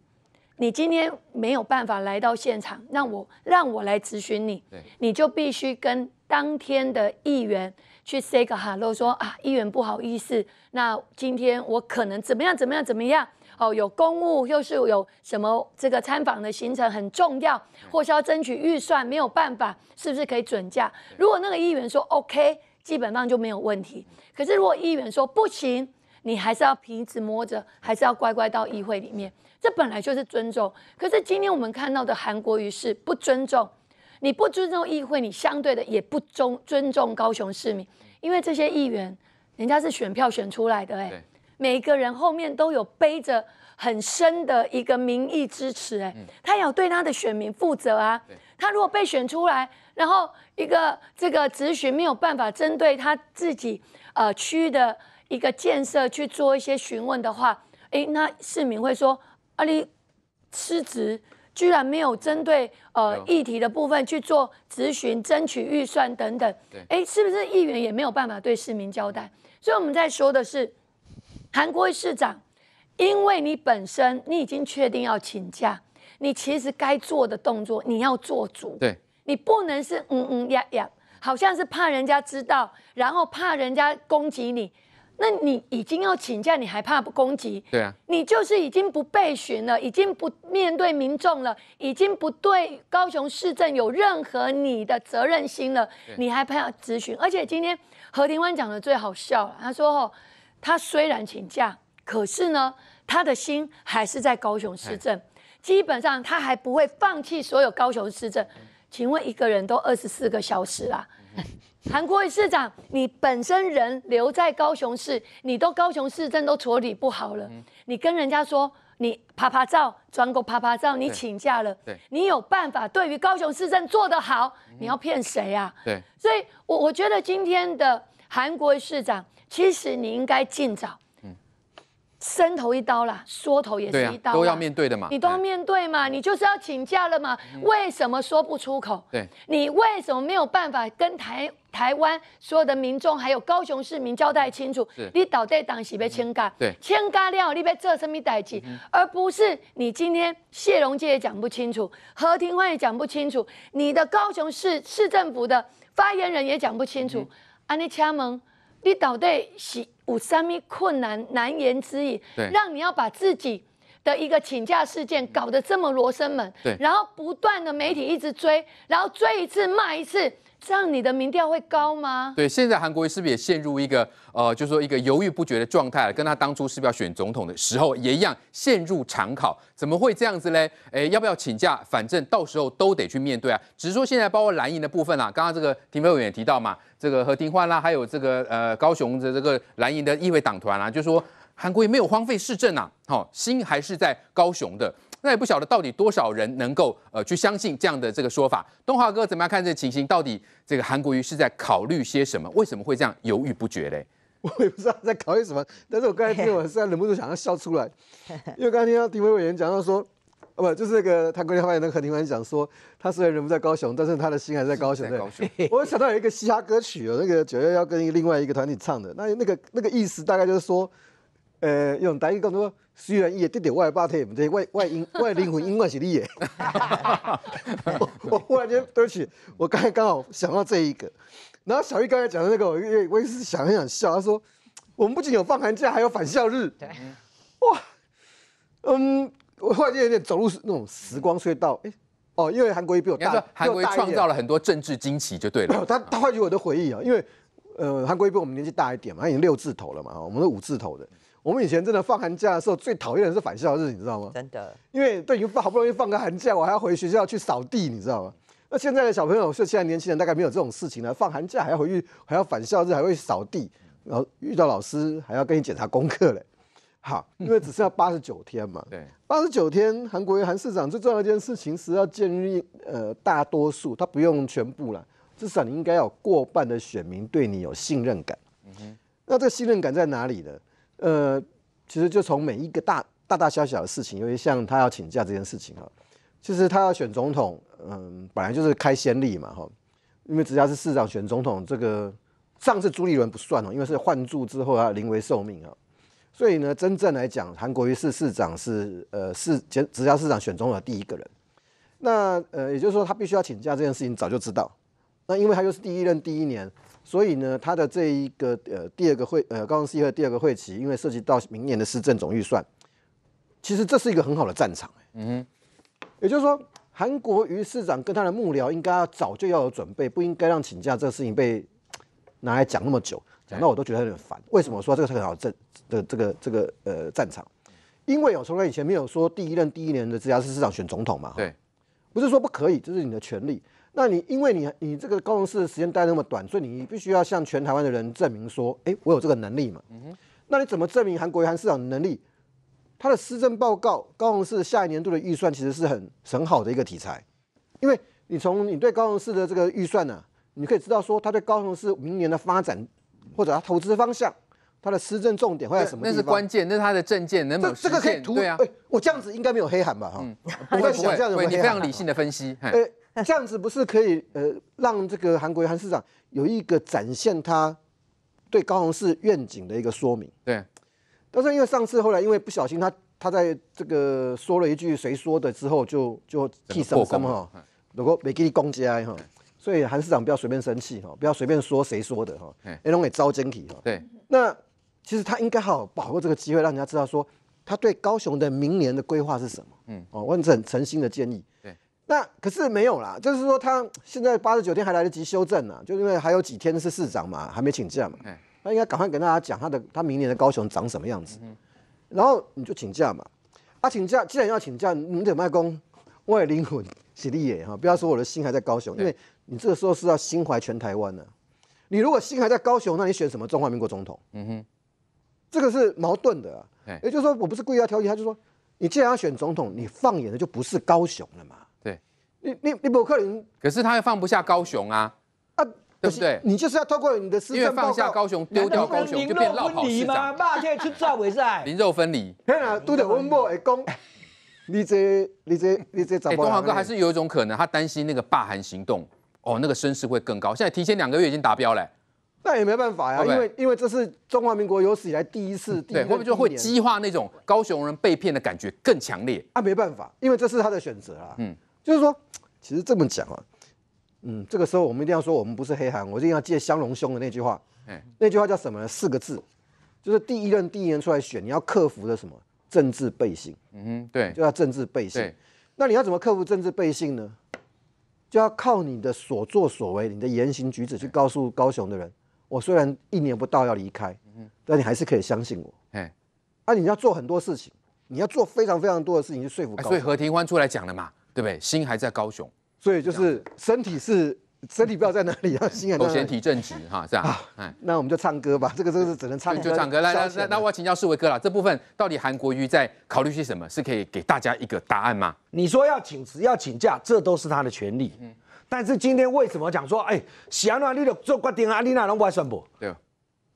你今天没有办法来到现场，让我让我来咨询你，你就必须跟当天的议员去 say 个 hello，说啊，议员不好意思，那今天我可能怎么样怎么样怎么样哦，有公务，又是有什么这个参访的行程很重要，或是要争取预算，没有办法，是不是可以准假？如果那个议员说 OK，基本上就没有问题。可是如果议员说不行，你还是要平子摸着，还是要乖乖到议会里面。这本来就是尊重，可是今天我们看到的韩国于是不尊重，你不尊重议会，你相对的也不尊尊重高雄市民，因为这些议员人家是选票选出来的，哎，每一个人后面都有背着很深的一个民意支持，哎，他要对他的选民负责啊。他如果被选出来，然后一个这个咨询没有办法针对他自己呃区域的一个建设去做一些询问的话，哎，那市民会说。阿里失职，居然没有针对呃议题的部分去做咨询、争取预算等等。哎，是不是议员也没有办法对市民交代？所以我们在说的是，韩国市长，因为你本身你已经确定要请假，你其实该做的动作你要做主。对，你不能是嗯嗯呀呀，好像是怕人家知道，然后怕人家攻击你。那你已经要请假，你还怕不攻击？对啊，你就是已经不被询了，已经不面对民众了，已经不对高雄市政有任何你的责任心了，你还怕要咨询？而且今天何庭湾讲的最好笑了，他说：“哦，他虽然请假，可是呢，他的心还是在高雄市政，基本上他还不会放弃所有高雄市政。”请问一个人都二十四个小时啦。韩国瑜市长，你本身人留在高雄市，你都高雄市政都处理不好了，你跟人家说你拍拍照、装个拍拍照，你请假了，对，你有办法对于高雄市政做得好，你要骗谁啊？对，所以我我觉得今天的韩国瑜市长，其实你应该尽早。伸头一刀啦，缩头也是一刀，都要面对的嘛。你都要面对嘛，你就是要请假了嘛？为什么说不出口？对，你为什么没有办法跟台台湾所有的民众，还有高雄市民交代清楚？你倒在党是被牵对，牵噶了，你被这什么代志？而不是你今天谢龙介也讲不清楚，何庭欢也讲不清楚，你的高雄市市政府的发言人也讲不清楚，安尼敲门。立导队有三么困难难言之隐，让你要把自己的一个请假事件搞得这么罗生门，对，然后不断的媒体一直追，然后追一次骂一次。这样你的民调会高吗？对，现在韩国瑜是不是也陷入一个呃，就是说一个犹豫不决的状态了？跟他当初是不是要选总统的时候也一样，陷入常考？怎么会这样子嘞？哎，要不要请假？反正到时候都得去面对啊。只是说现在包括蓝营的部分啦，刚刚这个庭费委员提到嘛，这个何庭焕啦，还有这个呃高雄的这个蓝营的议会党团啊，就说韩国瑜没有荒废市政啊，好心还是在高雄的。那也不晓得到底多少人能够呃去相信这样的这个说法。东华哥怎么样看这情形？到底这个韩国瑜是在考虑些什么？为什么会这样犹豫不决嘞？我也不知道在考虑什么，但是我刚才听我实在忍不住想要笑出来，因为刚才听到薇委员讲到说，哦不就是那个他国立花也的何庭委讲说，他虽然人不在高雄，但是他的心还雄。在高雄 我想到有一个嘻哈歌曲哦，那个九幺幺跟另外一个团体唱的，那那个那个意思大概就是说，呃用台语讲说。虽然伊也得点外巴体，唔，这外外因外灵魂应该是你个。我忽然间不起，我刚才刚好想到这一个，然后小玉刚才讲的那个，我我也是想很想笑。他说，我们不仅有放寒假，还有返校日。对。哇，嗯，我忽然间有点走入那种时光隧道。哎，哦，因为韩国一比我大，韩国创造了很多政治惊奇，就对了。他他唤起我的回忆啊，因为呃，韩国一比我们年纪大一点嘛，他已经六字头了嘛，我们是五字头的。我们以前真的放寒假的时候，最讨厌的是返校日，你知道吗？真的，因为都已经好不容易放个寒假，我还要回学校去扫地，你知道吗？那现在的小朋友，现在年轻人大概没有这种事情了。放寒假还要回去，还要返校日，还会扫地，然后遇到老师还要跟你检查功课嘞。好，因为只剩下八十九天嘛。对，八十九天，韩国韩市长最重要一件事情是要建立呃大多数，他不用全部了，至少你应该有过半的选民对你有信任感。嗯哼，那这个信任感在哪里呢？呃，其实就从每一个大大大小小的事情，尤其像他要请假这件事情哈，其实他要选总统，嗯，本来就是开先例嘛哈。因为直辖市市长选总统，这个上次朱立伦不算哦，因为是换住之后他临危受命啊。所以呢，真正来讲，韩国瑜是市长，是呃市前直辖市长选总统的第一个人。那呃，也就是说，他必须要请假这件事情早就知道。那因为他又是第一任第一年。所以呢，他的这一个呃第二个会呃高雄市和第二个会期，因为涉及到明年的市政总预算，其实这是一个很好的战场。嗯，也就是说，韩国瑜市长跟他的幕僚应该早就要有准备，不应该让请假这个事情被拿来讲那么久，讲到我都觉得有点烦。为什么说这个是很好战的这个这个呃战场？因为有从来以前没有说第一任第一年的直辖市市长选总统嘛？对，不是说不可以，这是你的权利。那你因为你你这个高雄市的时间待那么短，所以你必须要向全台湾的人证明说，哎，我有这个能力嘛？嗯那你怎么证明韩国瑜韩市长的能力？他的施政报告，高雄市下一年度的预算其实是很很好的一个题材，因为你从你对高雄市的这个预算呢，你可以知道说他对高雄市明年的发展，或者他投资方向，他的施政重点会在什么地方？那是关键，那是他的政见能否实现？对啊，我这样子应该没有黑函吧？哈，不会不会，你非常理性的分析。那 这样子不是可以呃让这个韩国韩市长有一个展现他对高雄市愿景的一个说明？对。但是因为上次后来因为不小心，他他在这个说了一句谁说的之后就就替身了哈，如果没给你攻击来哈，所以韩市长不要随便生气哈，不要随便说谁说的哈，很容易招晶体哈。对。那其实他应该好好把握这个机会，让人家知道说他对高雄的明年的规划是什么？嗯。哦，我很诚心的建议。对。那可是没有啦，就是说他现在八十九天还来得及修正呢，就因为还有几天是市长嘛，还没请假嘛，他应该赶快跟大家讲他的他明年的高雄长什么样子，然后你就请假嘛，啊请假既然要请假，你得卖公，为了灵魂洗地也哈，不要说我的心还在高雄，因为你这个时候是要心怀全台湾的，你如果心还在高雄，那你选什么中华民国总统？嗯哼，这个是矛盾的，也就是说我不是故意要挑剔，他就说你既然要选总统，你放眼的就不是高雄了嘛。你你你不可能。可是他又放不下高雄啊啊！对不对？你就是要透过你的私，想，放下高雄，丢掉高雄就变落跑市长，霸天去抓尾赛，灵肉分离。你啊，都得温博来讲，你这你这你这。哎，东华哥还是有一种可能，他担心那个罢韩行动哦，那个声势会更高。现在提前两个月已经达标了。那也没办法呀，因为因为这是中华民国有史以来第一次。对，会不会就会激化那种高雄人被骗的感觉更强烈？啊，没办法，因为这是他的选择啦。嗯。就是说，其实这么讲啊，嗯，这个时候我们一定要说，我们不是黑韩，我一定要借香龙兄的那句话，那句话叫什么？四个字，就是第一任第一年出来选，你要克服的什么？政治背信。嗯哼，对，就要政治背信。那你要怎么克服政治背信呢？就要靠你的所作所为，你的言行举止去告诉高雄的人，我虽然一年不到要离开，嗯但你还是可以相信我。哎，那你要做很多事情，你要做非常非常多的事情去说服。高雄、所以何庭欢出来讲了嘛。对不对？心还在高雄，所以就是身体是身体，不知道在哪里啊。心还头先提正直哈，这样。好，那我们就唱歌吧。这个这个是只能唱就唱歌。来来来，那我要请教世维哥了。这部分到底韩国瑜在考虑些什么？是可以给大家一个答案吗？你说要请辞、要请假，这都是他的权利。嗯。但是今天为什么讲说，哎，喜安拿你的做决定，啊，丽娜能不还宣布？对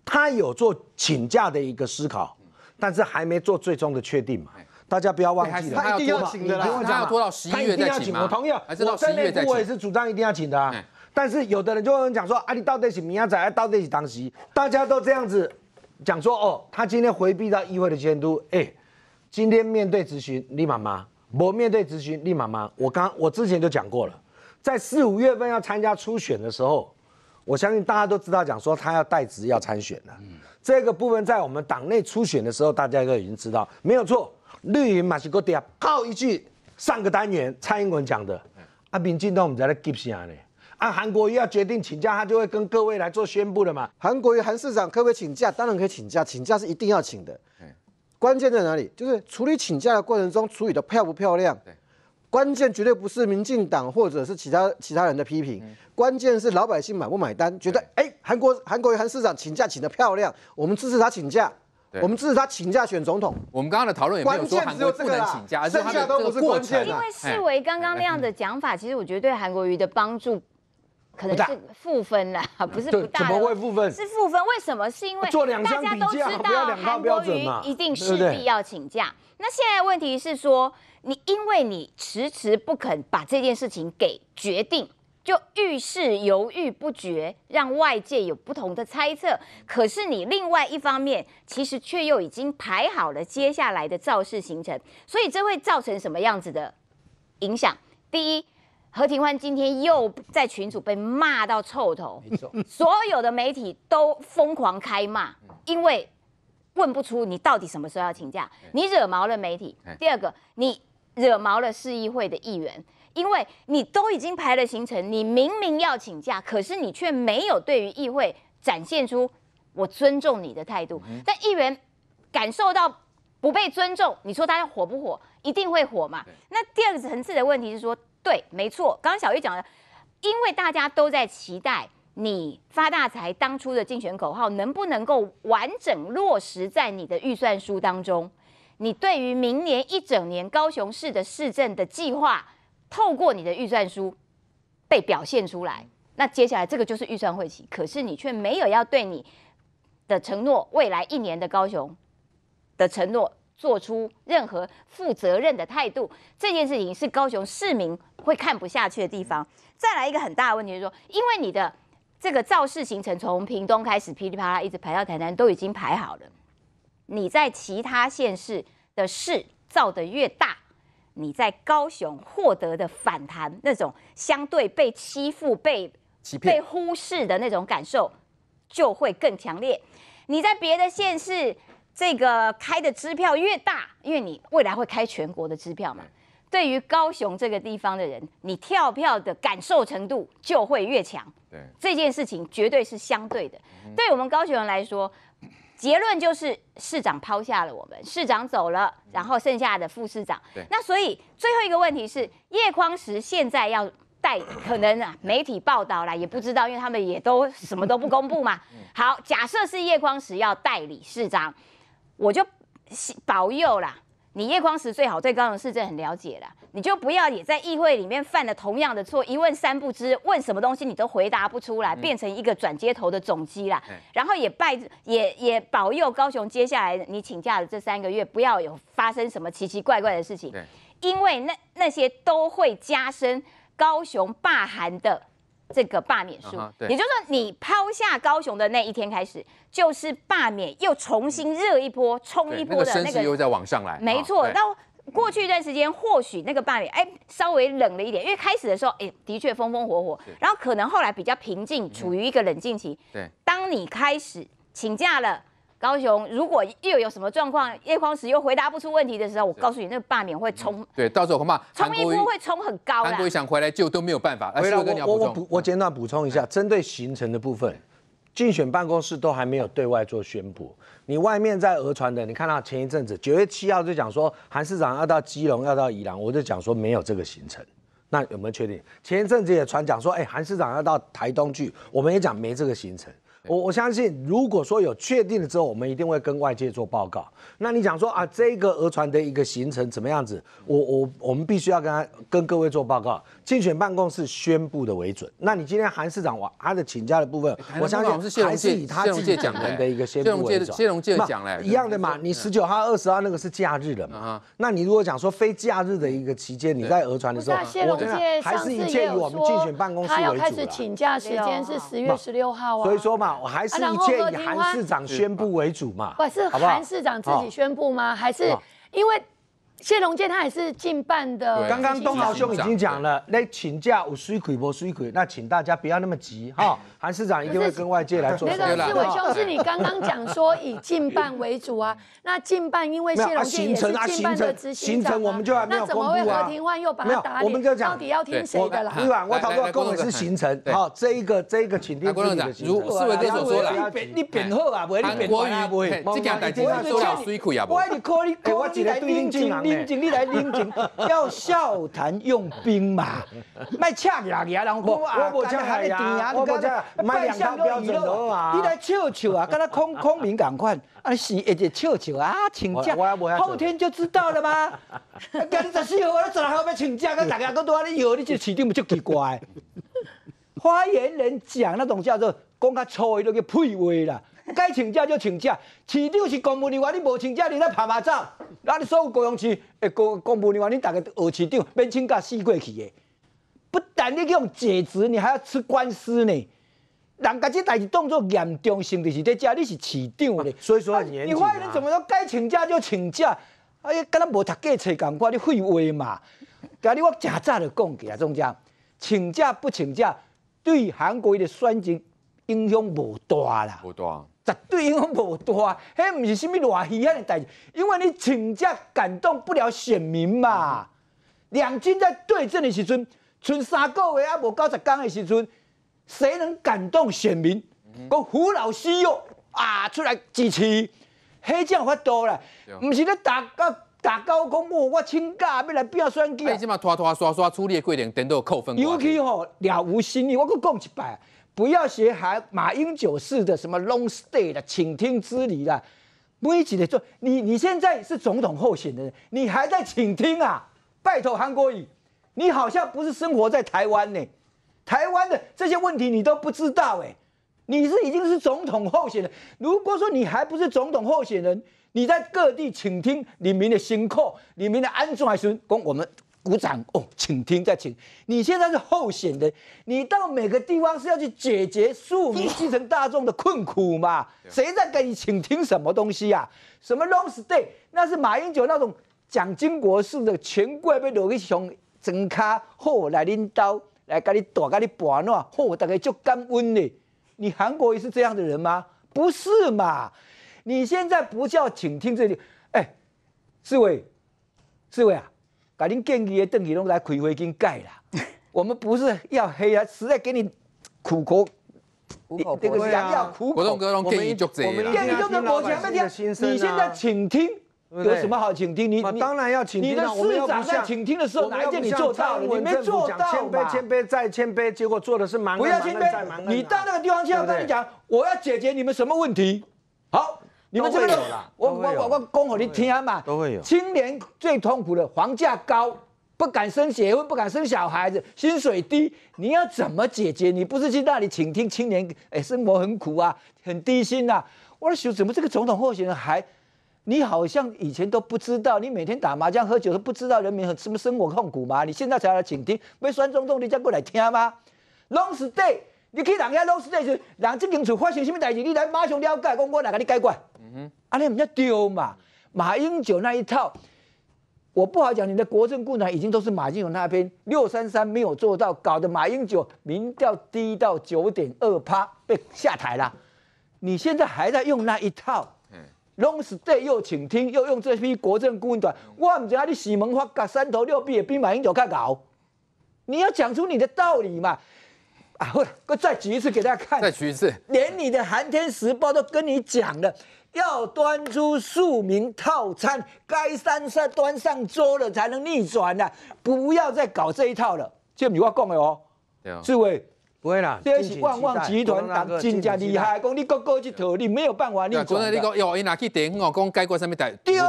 他有做请假的一个思考，但是还没做最终的确定嘛。大家不要忘记了，他一定要请的啦，他要到十一月再请我同意，我在内我也是主张一定要请的。但是有的人就讲说啊，你到底请明仔，还是到底是当时？大家都这样子讲说哦，他今天回避到议会的监督，哎，今天面对咨询立马吗？我面对咨询立马吗？我刚我之前就讲过了，在四五月份要参加初选的时候，我相信大家都知道，讲说他要代职要参选了。这个部分在我们党内初选的时候，大家都已经知道，没有错。绿营嘛是够屌，爆一句上个单元蔡英文讲的，啊民进党我们在那急啥呢？啊韩国瑜要决定请假，他就会跟各位来做宣布的嘛。韩国瑜韩市长可不可以请假？当然可以请假，请假是一定要请的。关键在哪里？就是处理请假的过程中处理的漂不漂亮？关键绝对不是民进党或者是其他其他人的批评，关键是老百姓买不买单？觉得哎韩国韩国瑜韩市长请假请的漂亮，我们支持他请假。我们支持他请假选总统。我们刚刚的讨论也没有说韩国不能请假，剩下都不是关键。因为视为刚刚那样的讲法，其实我觉得对韩国瑜的帮助可能是负分了，不是不大。怎么会负分？是负分，为什么？是因为大家都知道韩国瑜一定势必要请假。那现在问题是说，你因为你迟迟不肯把这件事情给决定。就遇事犹豫不决，让外界有不同的猜测。可是你另外一方面，其实却又已经排好了接下来的造势行程，所以这会造成什么样子的影响？第一，何庭欢今天又在群组被骂到臭头，所有的媒体都疯狂开骂，因为问不出你到底什么时候要请假，你惹毛了媒体。第二个，你惹毛了市议会的议员。因为你都已经排了行程，你明明要请假，可是你却没有对于议会展现出我尊重你的态度。但议员感受到不被尊重，你说大家火不火？一定会火嘛？那第二个层次的问题是说，对，没错，刚刚小玉讲的，因为大家都在期待你发大财当初的竞选口号能不能够完整落实在你的预算书当中，你对于明年一整年高雄市的市政的计划。透过你的预算书被表现出来，那接下来这个就是预算会期，可是你却没有要对你的承诺未来一年的高雄的承诺做出任何负责任的态度，这件事情是高雄市民会看不下去的地方。再来一个很大的问题是说，因为你的这个造势行程从屏东开始噼里啪啦一直排到台南都已经排好了，你在其他县市的事造的越大。你在高雄获得的反弹，那种相对被欺负、被欺被忽视的那种感受，就会更强烈。你在别的县市，这个开的支票越大，因为你未来会开全国的支票嘛。对于高雄这个地方的人，你跳票的感受程度就会越强。对这件事情，绝对是相对的。对我们高雄人来说。结论就是市长抛下了我们，市长走了，然后剩下的副市长。那所以最后一个问题是叶匡石现在要代，可能啊媒体报道啦也不知道，因为他们也都 什么都不公布嘛。好，假设是叶匡石要代理市长，我就保佑啦。你叶匡时最好对高雄市政很了解了，你就不要也在议会里面犯了同样的错，一问三不知，问什么东西你都回答不出来，变成一个转接头的总机啦。然后也拜也也保佑高雄接下来你请假的这三个月不要有发生什么奇奇怪怪的事情，因为那那些都会加深高雄霸寒的。这个罢免术，也就是说，你抛下高雄的那一天开始，就是罢免又重新热一波、冲一波的那个升势又在往上来。没错，那过去一段时间或许那个罢免哎稍微冷了一点，因为开始的时候哎的确风风火火，然后可能后来比较平静，处于一个冷静期。对，当你开始请假了。高雄如果又有什么状况，叶匡石又回答不出问题的时候，我告诉你，那个罢免会冲。对，到时候恐怕。冲一波会冲很高。韩国想回来就都没有办法。回来我我我简短补充一下，针对行程的部分，竞选办公室都还没有对外做宣布。你外面在讹传的，你看到前一阵子九月七号就讲说韩市长要到基隆要到宜兰，我就讲说没有这个行程。那有没有确定？前一阵子也传讲说，哎，韩市长要到台东去，我们也讲没这个行程。我我相信，如果说有确定了之后，我们一定会跟外界做报告。那你讲说啊，这个俄船的一个行程怎么样子？我我我们必须要跟他跟各位做报告。竞选办公室宣布的为准。那你今天韩市长，我他的请假的部分，我相信还是以他自己讲的的一个宣布为准。谢龙介讲了，一样的嘛。你十九号、二十号那个是假日了嘛？那你如果讲说非假日的一个期间，你在俄船的时候，还是一谢龙介上次也说，他要开始请假时间是十月十六号啊。所以说嘛。还是切以韩市长宣布为主嘛？不是韩市长自己宣布吗？还是因为？谢龙健他也是近半的。刚刚东豪兄已经讲了，那请假有水亏不水亏，那请大家不要那么急哈。韩市长一定会跟外界来做那个市委兄是你刚刚讲说以近半为主啊，那近半因为谢龙健也是近半的执行长。行程我们就还没有公布啊。那怎么会何庭焕又把他打脸？我们就讲到底要听谁的啦？对吧？我透过工委是行程。好，这一个这一个请定是如委秘书长说了。你变你好啊，不会你变啊，不会。这件代领兵，你来领兵，要笑谈用兵嘛？卖赤牙牙，然后我无赤牙牙，我无卖两套皮你来笑笑啊！跟他孔孔明赶快，啊是一直笑笑啊，请假，后天就知道了吗？今日十四号，我十四号要请假，跟大家都都安尼摇，你这市顶咪足奇怪。发言人讲那东西叫做讲较粗伊都屁话啦。该请假就请假，市长是公务人员，你无请假你在拍马仗。那你所有高雄市诶公公务员，你大概学市长，免请假死过去的。不但你用解职，你还要吃官司呢。人家这代志当作严重性就是在遮，你是市长咧。所以说，你外人怎么说？该请假就请假，哎呀，跟咱无读过册同款，你废话嘛。甲你我真早就讲过来，众讲请假不请假，对韩国的选举影响无大啦，无大。绝对应该无大，迄毋是啥物偌稀罕的代志，因为你请假感动不了选民嘛。两军在对阵的时阵，剩三个月啊，无到十天的时阵，谁能感动选民？讲胡老师哟啊，出来支持，迄黑有法度啦，毋是咧打个打高讲，我我请假要来变选举啊，起码拖拖刷刷处理的过程，等到扣分。尤其吼了无新意，我阁讲一摆。不要学还马英九式的什么 long stay 的请听之旅了，不一起的做。你你现在是总统候选人，你还在请听啊？拜托韩国瑜，你好像不是生活在台湾呢，台湾的这些问题你都不知道哎。你是已经是总统候选人，如果说你还不是总统候选人，你在各地请听，里面的辛苦，里面的安住还是供我们。鼓掌哦，请听再请，你现在是候选人，你到每个地方是要去解决庶民基层大众的困苦嘛？谁在给你请听什么东西呀？什么 long stay 那是马英九那种蒋经国式的权贵被刘克雄、整卡后来拎刀来跟你躲、跟你博喏，后概就干温呢。你韩国也是这样的人吗？不是嘛？你现在不叫请听这里，哎，四位，四位啊！把恁建议的邓启龙来开会经改啦，我们不是要黑啊，实在给你苦口，这个良药苦口。我们我们建议就这，建议就是国强啊。你现在请听有什么好请听，你当然要请听。你的市长在请听的时候，哪件你做到了？你没做到。谦卑谦卑再谦卑，结果做的是蛮蛮的在蛮的。你到那个地方去，要跟你讲，我要解决你们什么问题？好。你们这边我我我我恭候你听嘛，都会有。青年最痛苦的房价高，不敢生结婚，不敢生小孩子，薪水低。你要怎么解决？你不是去那里倾听青年？哎，生活很苦啊，很低薪呐。我说，怎么这个总统候选人还？你好像以前都不知道，你每天打麻将喝酒都不知道人民什么生活痛苦嘛？你现在才来倾听？被选总统你再过来听吗？stay。你去人家拢是的是，人这边厝发生什么代志，你来马上了解，讲我来给你解决。嗯哼，阿亮，丢嘛？马英九那一套，我不好讲。你的国政顾问已经都是马英九那边六三三没有做到，搞得马英九民调低到九点二趴，被下台了。你现在还在用那一套？嗯，弄死对又请听，又用这批国政顾问，我唔知阿你洗门花搞三头六臂也比马英九更搞。你要讲出你的道理嘛？啊！我再举一次给大家看，再举一次。连你的《寒天时报》都跟你讲了，要端出庶民套餐，该三菜端上桌了，才能逆转呢。不要再搞这一套了。这唔如我讲的哦。志伟，不会啦。第一，旺旺集团当金家厉害，讲你各个去投，你没有办法。你刚才你讲，哟，伊拿去电影哦，讲解决什么台？第二，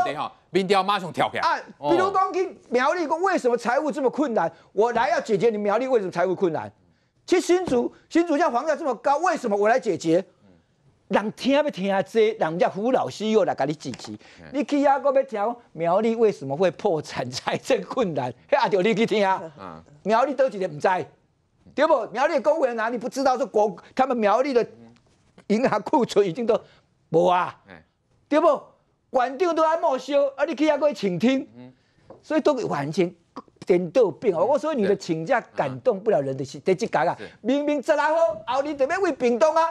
民调马上跳起。来。比如讲，跟苗栗讲，为什么财务这么困难？我来要解决你苗栗为什么财务困难。去新竹，新竹家房价这么高，为什么我来解决？人听要听这，人家胡老师又来给你解持。你去阿哥要听苗栗为什么会破产、财政困难？嘿，阿你去听啊。苗栗都几年不知，对不？苗栗务员哪里不知道？说国他们苗栗的银行库存已经都无啊，对不？稳定都还没修，啊，你去阿哥请听，所以都给完成。颠倒病哦！我说你的请假感动不了人的心，第几届啊？明明十来号，后日就要为屏东啊！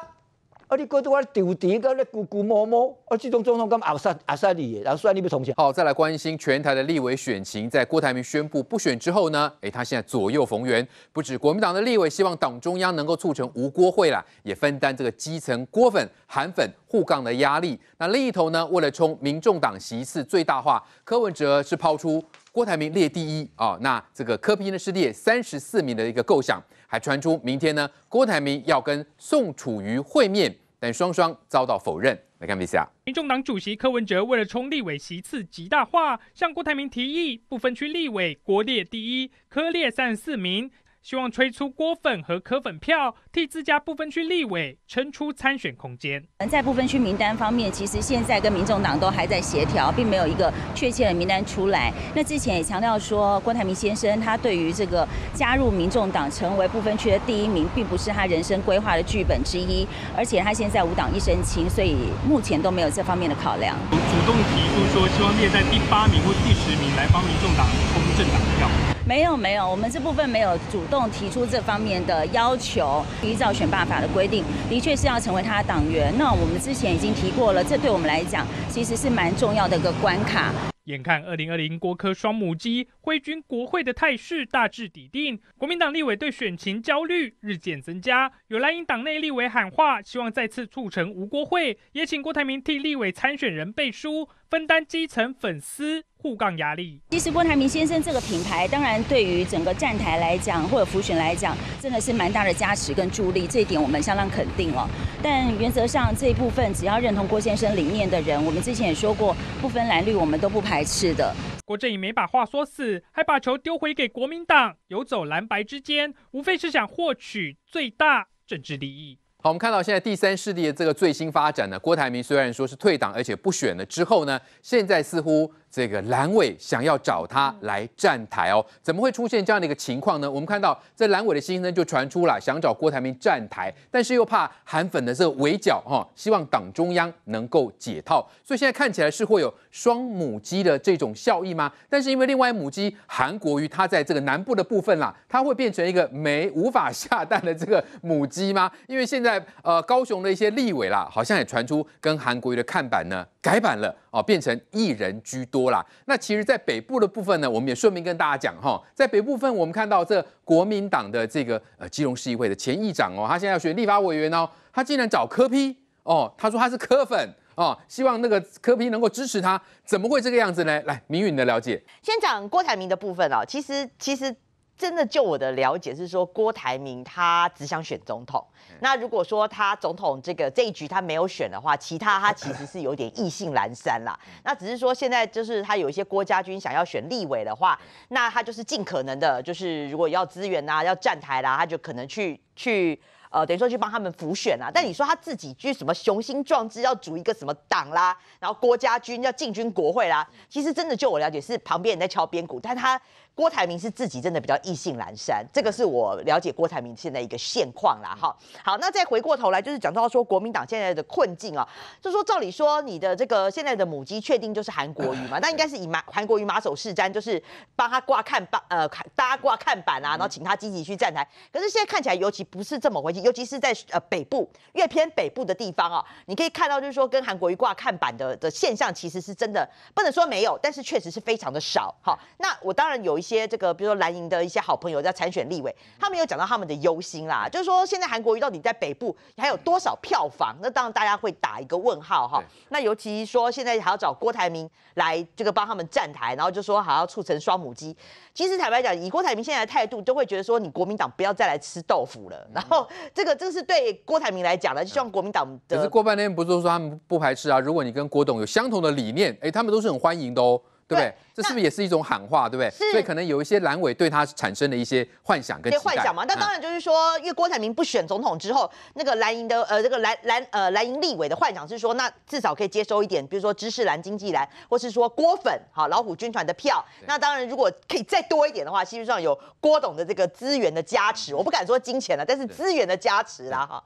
啊，你哥都我丢地个了，鼓鼓摸摸，啊，这种总统根本阿杀阿杀你，然后算然你不同情。好，再来关心全台的立委选情，在郭台铭宣布不选之后呢？哎，他现在左右逢源，不止国民党的立委希望党中央能够促成无郭会啦，也分担这个基层郭粉韩粉互杠的压力。那另一头呢，为了冲民众党席次最大化，柯文哲是抛出。郭台铭列第一啊，那这个柯批呢是列三十四名的一个构想，还传出明天呢郭台铭要跟宋楚瑜会面，但双双遭到否认。来看一下，民众党主席柯文哲为了冲立委席次极大化，向郭台铭提议不分区立委国列第一，柯列三十四名。希望吹出锅粉和可粉票，替自家部分区立委撑出参选空间。在部分区名单方面，其实现在跟民众党都还在协调，并没有一个确切的名单出来。那之前也强调说，郭台铭先生他对于这个加入民众党成为部分区的第一名，并不是他人生规划的剧本之一。而且他现在无党一身轻，所以目前都没有这方面的考量。主动提出说，希望列在第八名或第十名，来帮民众党冲政党票。没有没有，我们这部分没有主动提出这方面的要求。依照选罢法的规定，的确是要成为他的党员。那我们之前已经提过了，这对我们来讲其实是蛮重要的一个关卡。眼看二零二零国科双母鸡挥军国会的态势大致底定，国民党立委对选情焦虑日渐增加。有蓝营党内立委喊话，希望再次促成无国会，也请郭台铭替立委参选人背书。分担基层粉丝互杠压力。其实郭台铭先生这个品牌，当然对于整个站台来讲，或者浮选来讲，真的是蛮大的加持跟助力，这一点我们相当肯定了。但原则上这一部分，只要认同郭先生理念的人，我们之前也说过，不分蓝绿，我们都不排斥的。郭正宇没把话说死，还把球丢回给国民党，游走蓝白之间，无非是想获取最大政治利益。好，我们看到现在第三势力的这个最新发展呢，郭台铭虽然说是退党而且不选了之后呢，现在似乎。这个蓝尾想要找他来站台哦，怎么会出现这样的一个情况呢？我们看到这蓝尾的新闻就传出了想找郭台铭站台，但是又怕韩粉的这个围剿哈，希望党中央能够解套，所以现在看起来是会有双母鸡的这种效益吗？但是因为另外母鸡韩国瑜他在这个南部的部分啦，他会变成一个没无法下蛋的这个母鸡吗？因为现在呃高雄的一些立委啦，好像也传出跟韩国瑜的看板呢改版了哦，变成一人居多。多啦，那其实，在北部的部分呢，我们也顺便跟大家讲哈，在北部分，我们看到这国民党的这个呃，基隆市议会的前议长哦，他现在要选立法委员哦，他竟然找柯批哦，他说他是柯粉哦，希望那个柯批能够支持他，怎么会这个样子呢？来，明宇的了解，先讲郭台铭的部分啊，其实其实。真的，就我的了解是说，郭台铭他只想选总统。那如果说他总统这个这一局他没有选的话，其他他其实是有点意兴阑珊啦。那只是说现在就是他有一些郭家军想要选立委的话，那他就是尽可能的，就是如果要资源啊，要站台啦，他就可能去去呃，等于说去帮他们辅选啦。但你说他自己居什么雄心壮志要组一个什么党啦，然后郭家军要进军国会啦，其实真的就我了解是旁边人在敲边鼓，但他。郭台铭是自己真的比较意兴阑珊，这个是我了解郭台铭现在一个现况啦。哈，好，那再回过头来，就是讲到说国民党现在的困境啊，就是说照理说你的这个现在的母鸡确定就是韩国瑜嘛，那应该是以马韩国瑜马首是瞻，就是帮他挂看板，呃，搭挂看板啊，然后请他积极去站台。可是现在看起来，尤其不是这么回事，尤其是在呃北部越偏北部的地方啊，你可以看到就是说跟韩国瑜挂看板的的现象，其实是真的不能说没有，但是确实是非常的少。好，那我当然有一些。些这个，比如说蓝营的一些好朋友在参选立委，他们有讲到他们的忧心啦，就是说现在韩国瑜到底在北部还有多少票房，那当然大家会打一个问号哈。那尤其说现在还要找郭台铭来这个帮他们站台，然后就说还要促成双母鸡。其实坦白讲，以郭台铭现在的态度，都会觉得说你国民党不要再来吃豆腐了。然后这个这是对郭台铭来讲的，希望国民党可是过半天不是说他们不排斥啊，如果你跟郭董有相同的理念，哎，他们都是很欢迎的哦。对，这是不是也是一种喊话，对不对？是，所以可能有一些蓝委对他产生了一些幻想跟幻想嘛。那当然就是说，因为郭台铭不选总统之后，那个蓝营的呃，这个蓝蓝呃蓝营立委的幻想是说，那至少可以接收一点，比如说知识蓝、经济蓝，或是说郭粉，好老虎军团的票。那当然，如果可以再多一点的话，实际上有郭董的这个资源的加持，我不敢说金钱了，但是资源的加持啦，哈。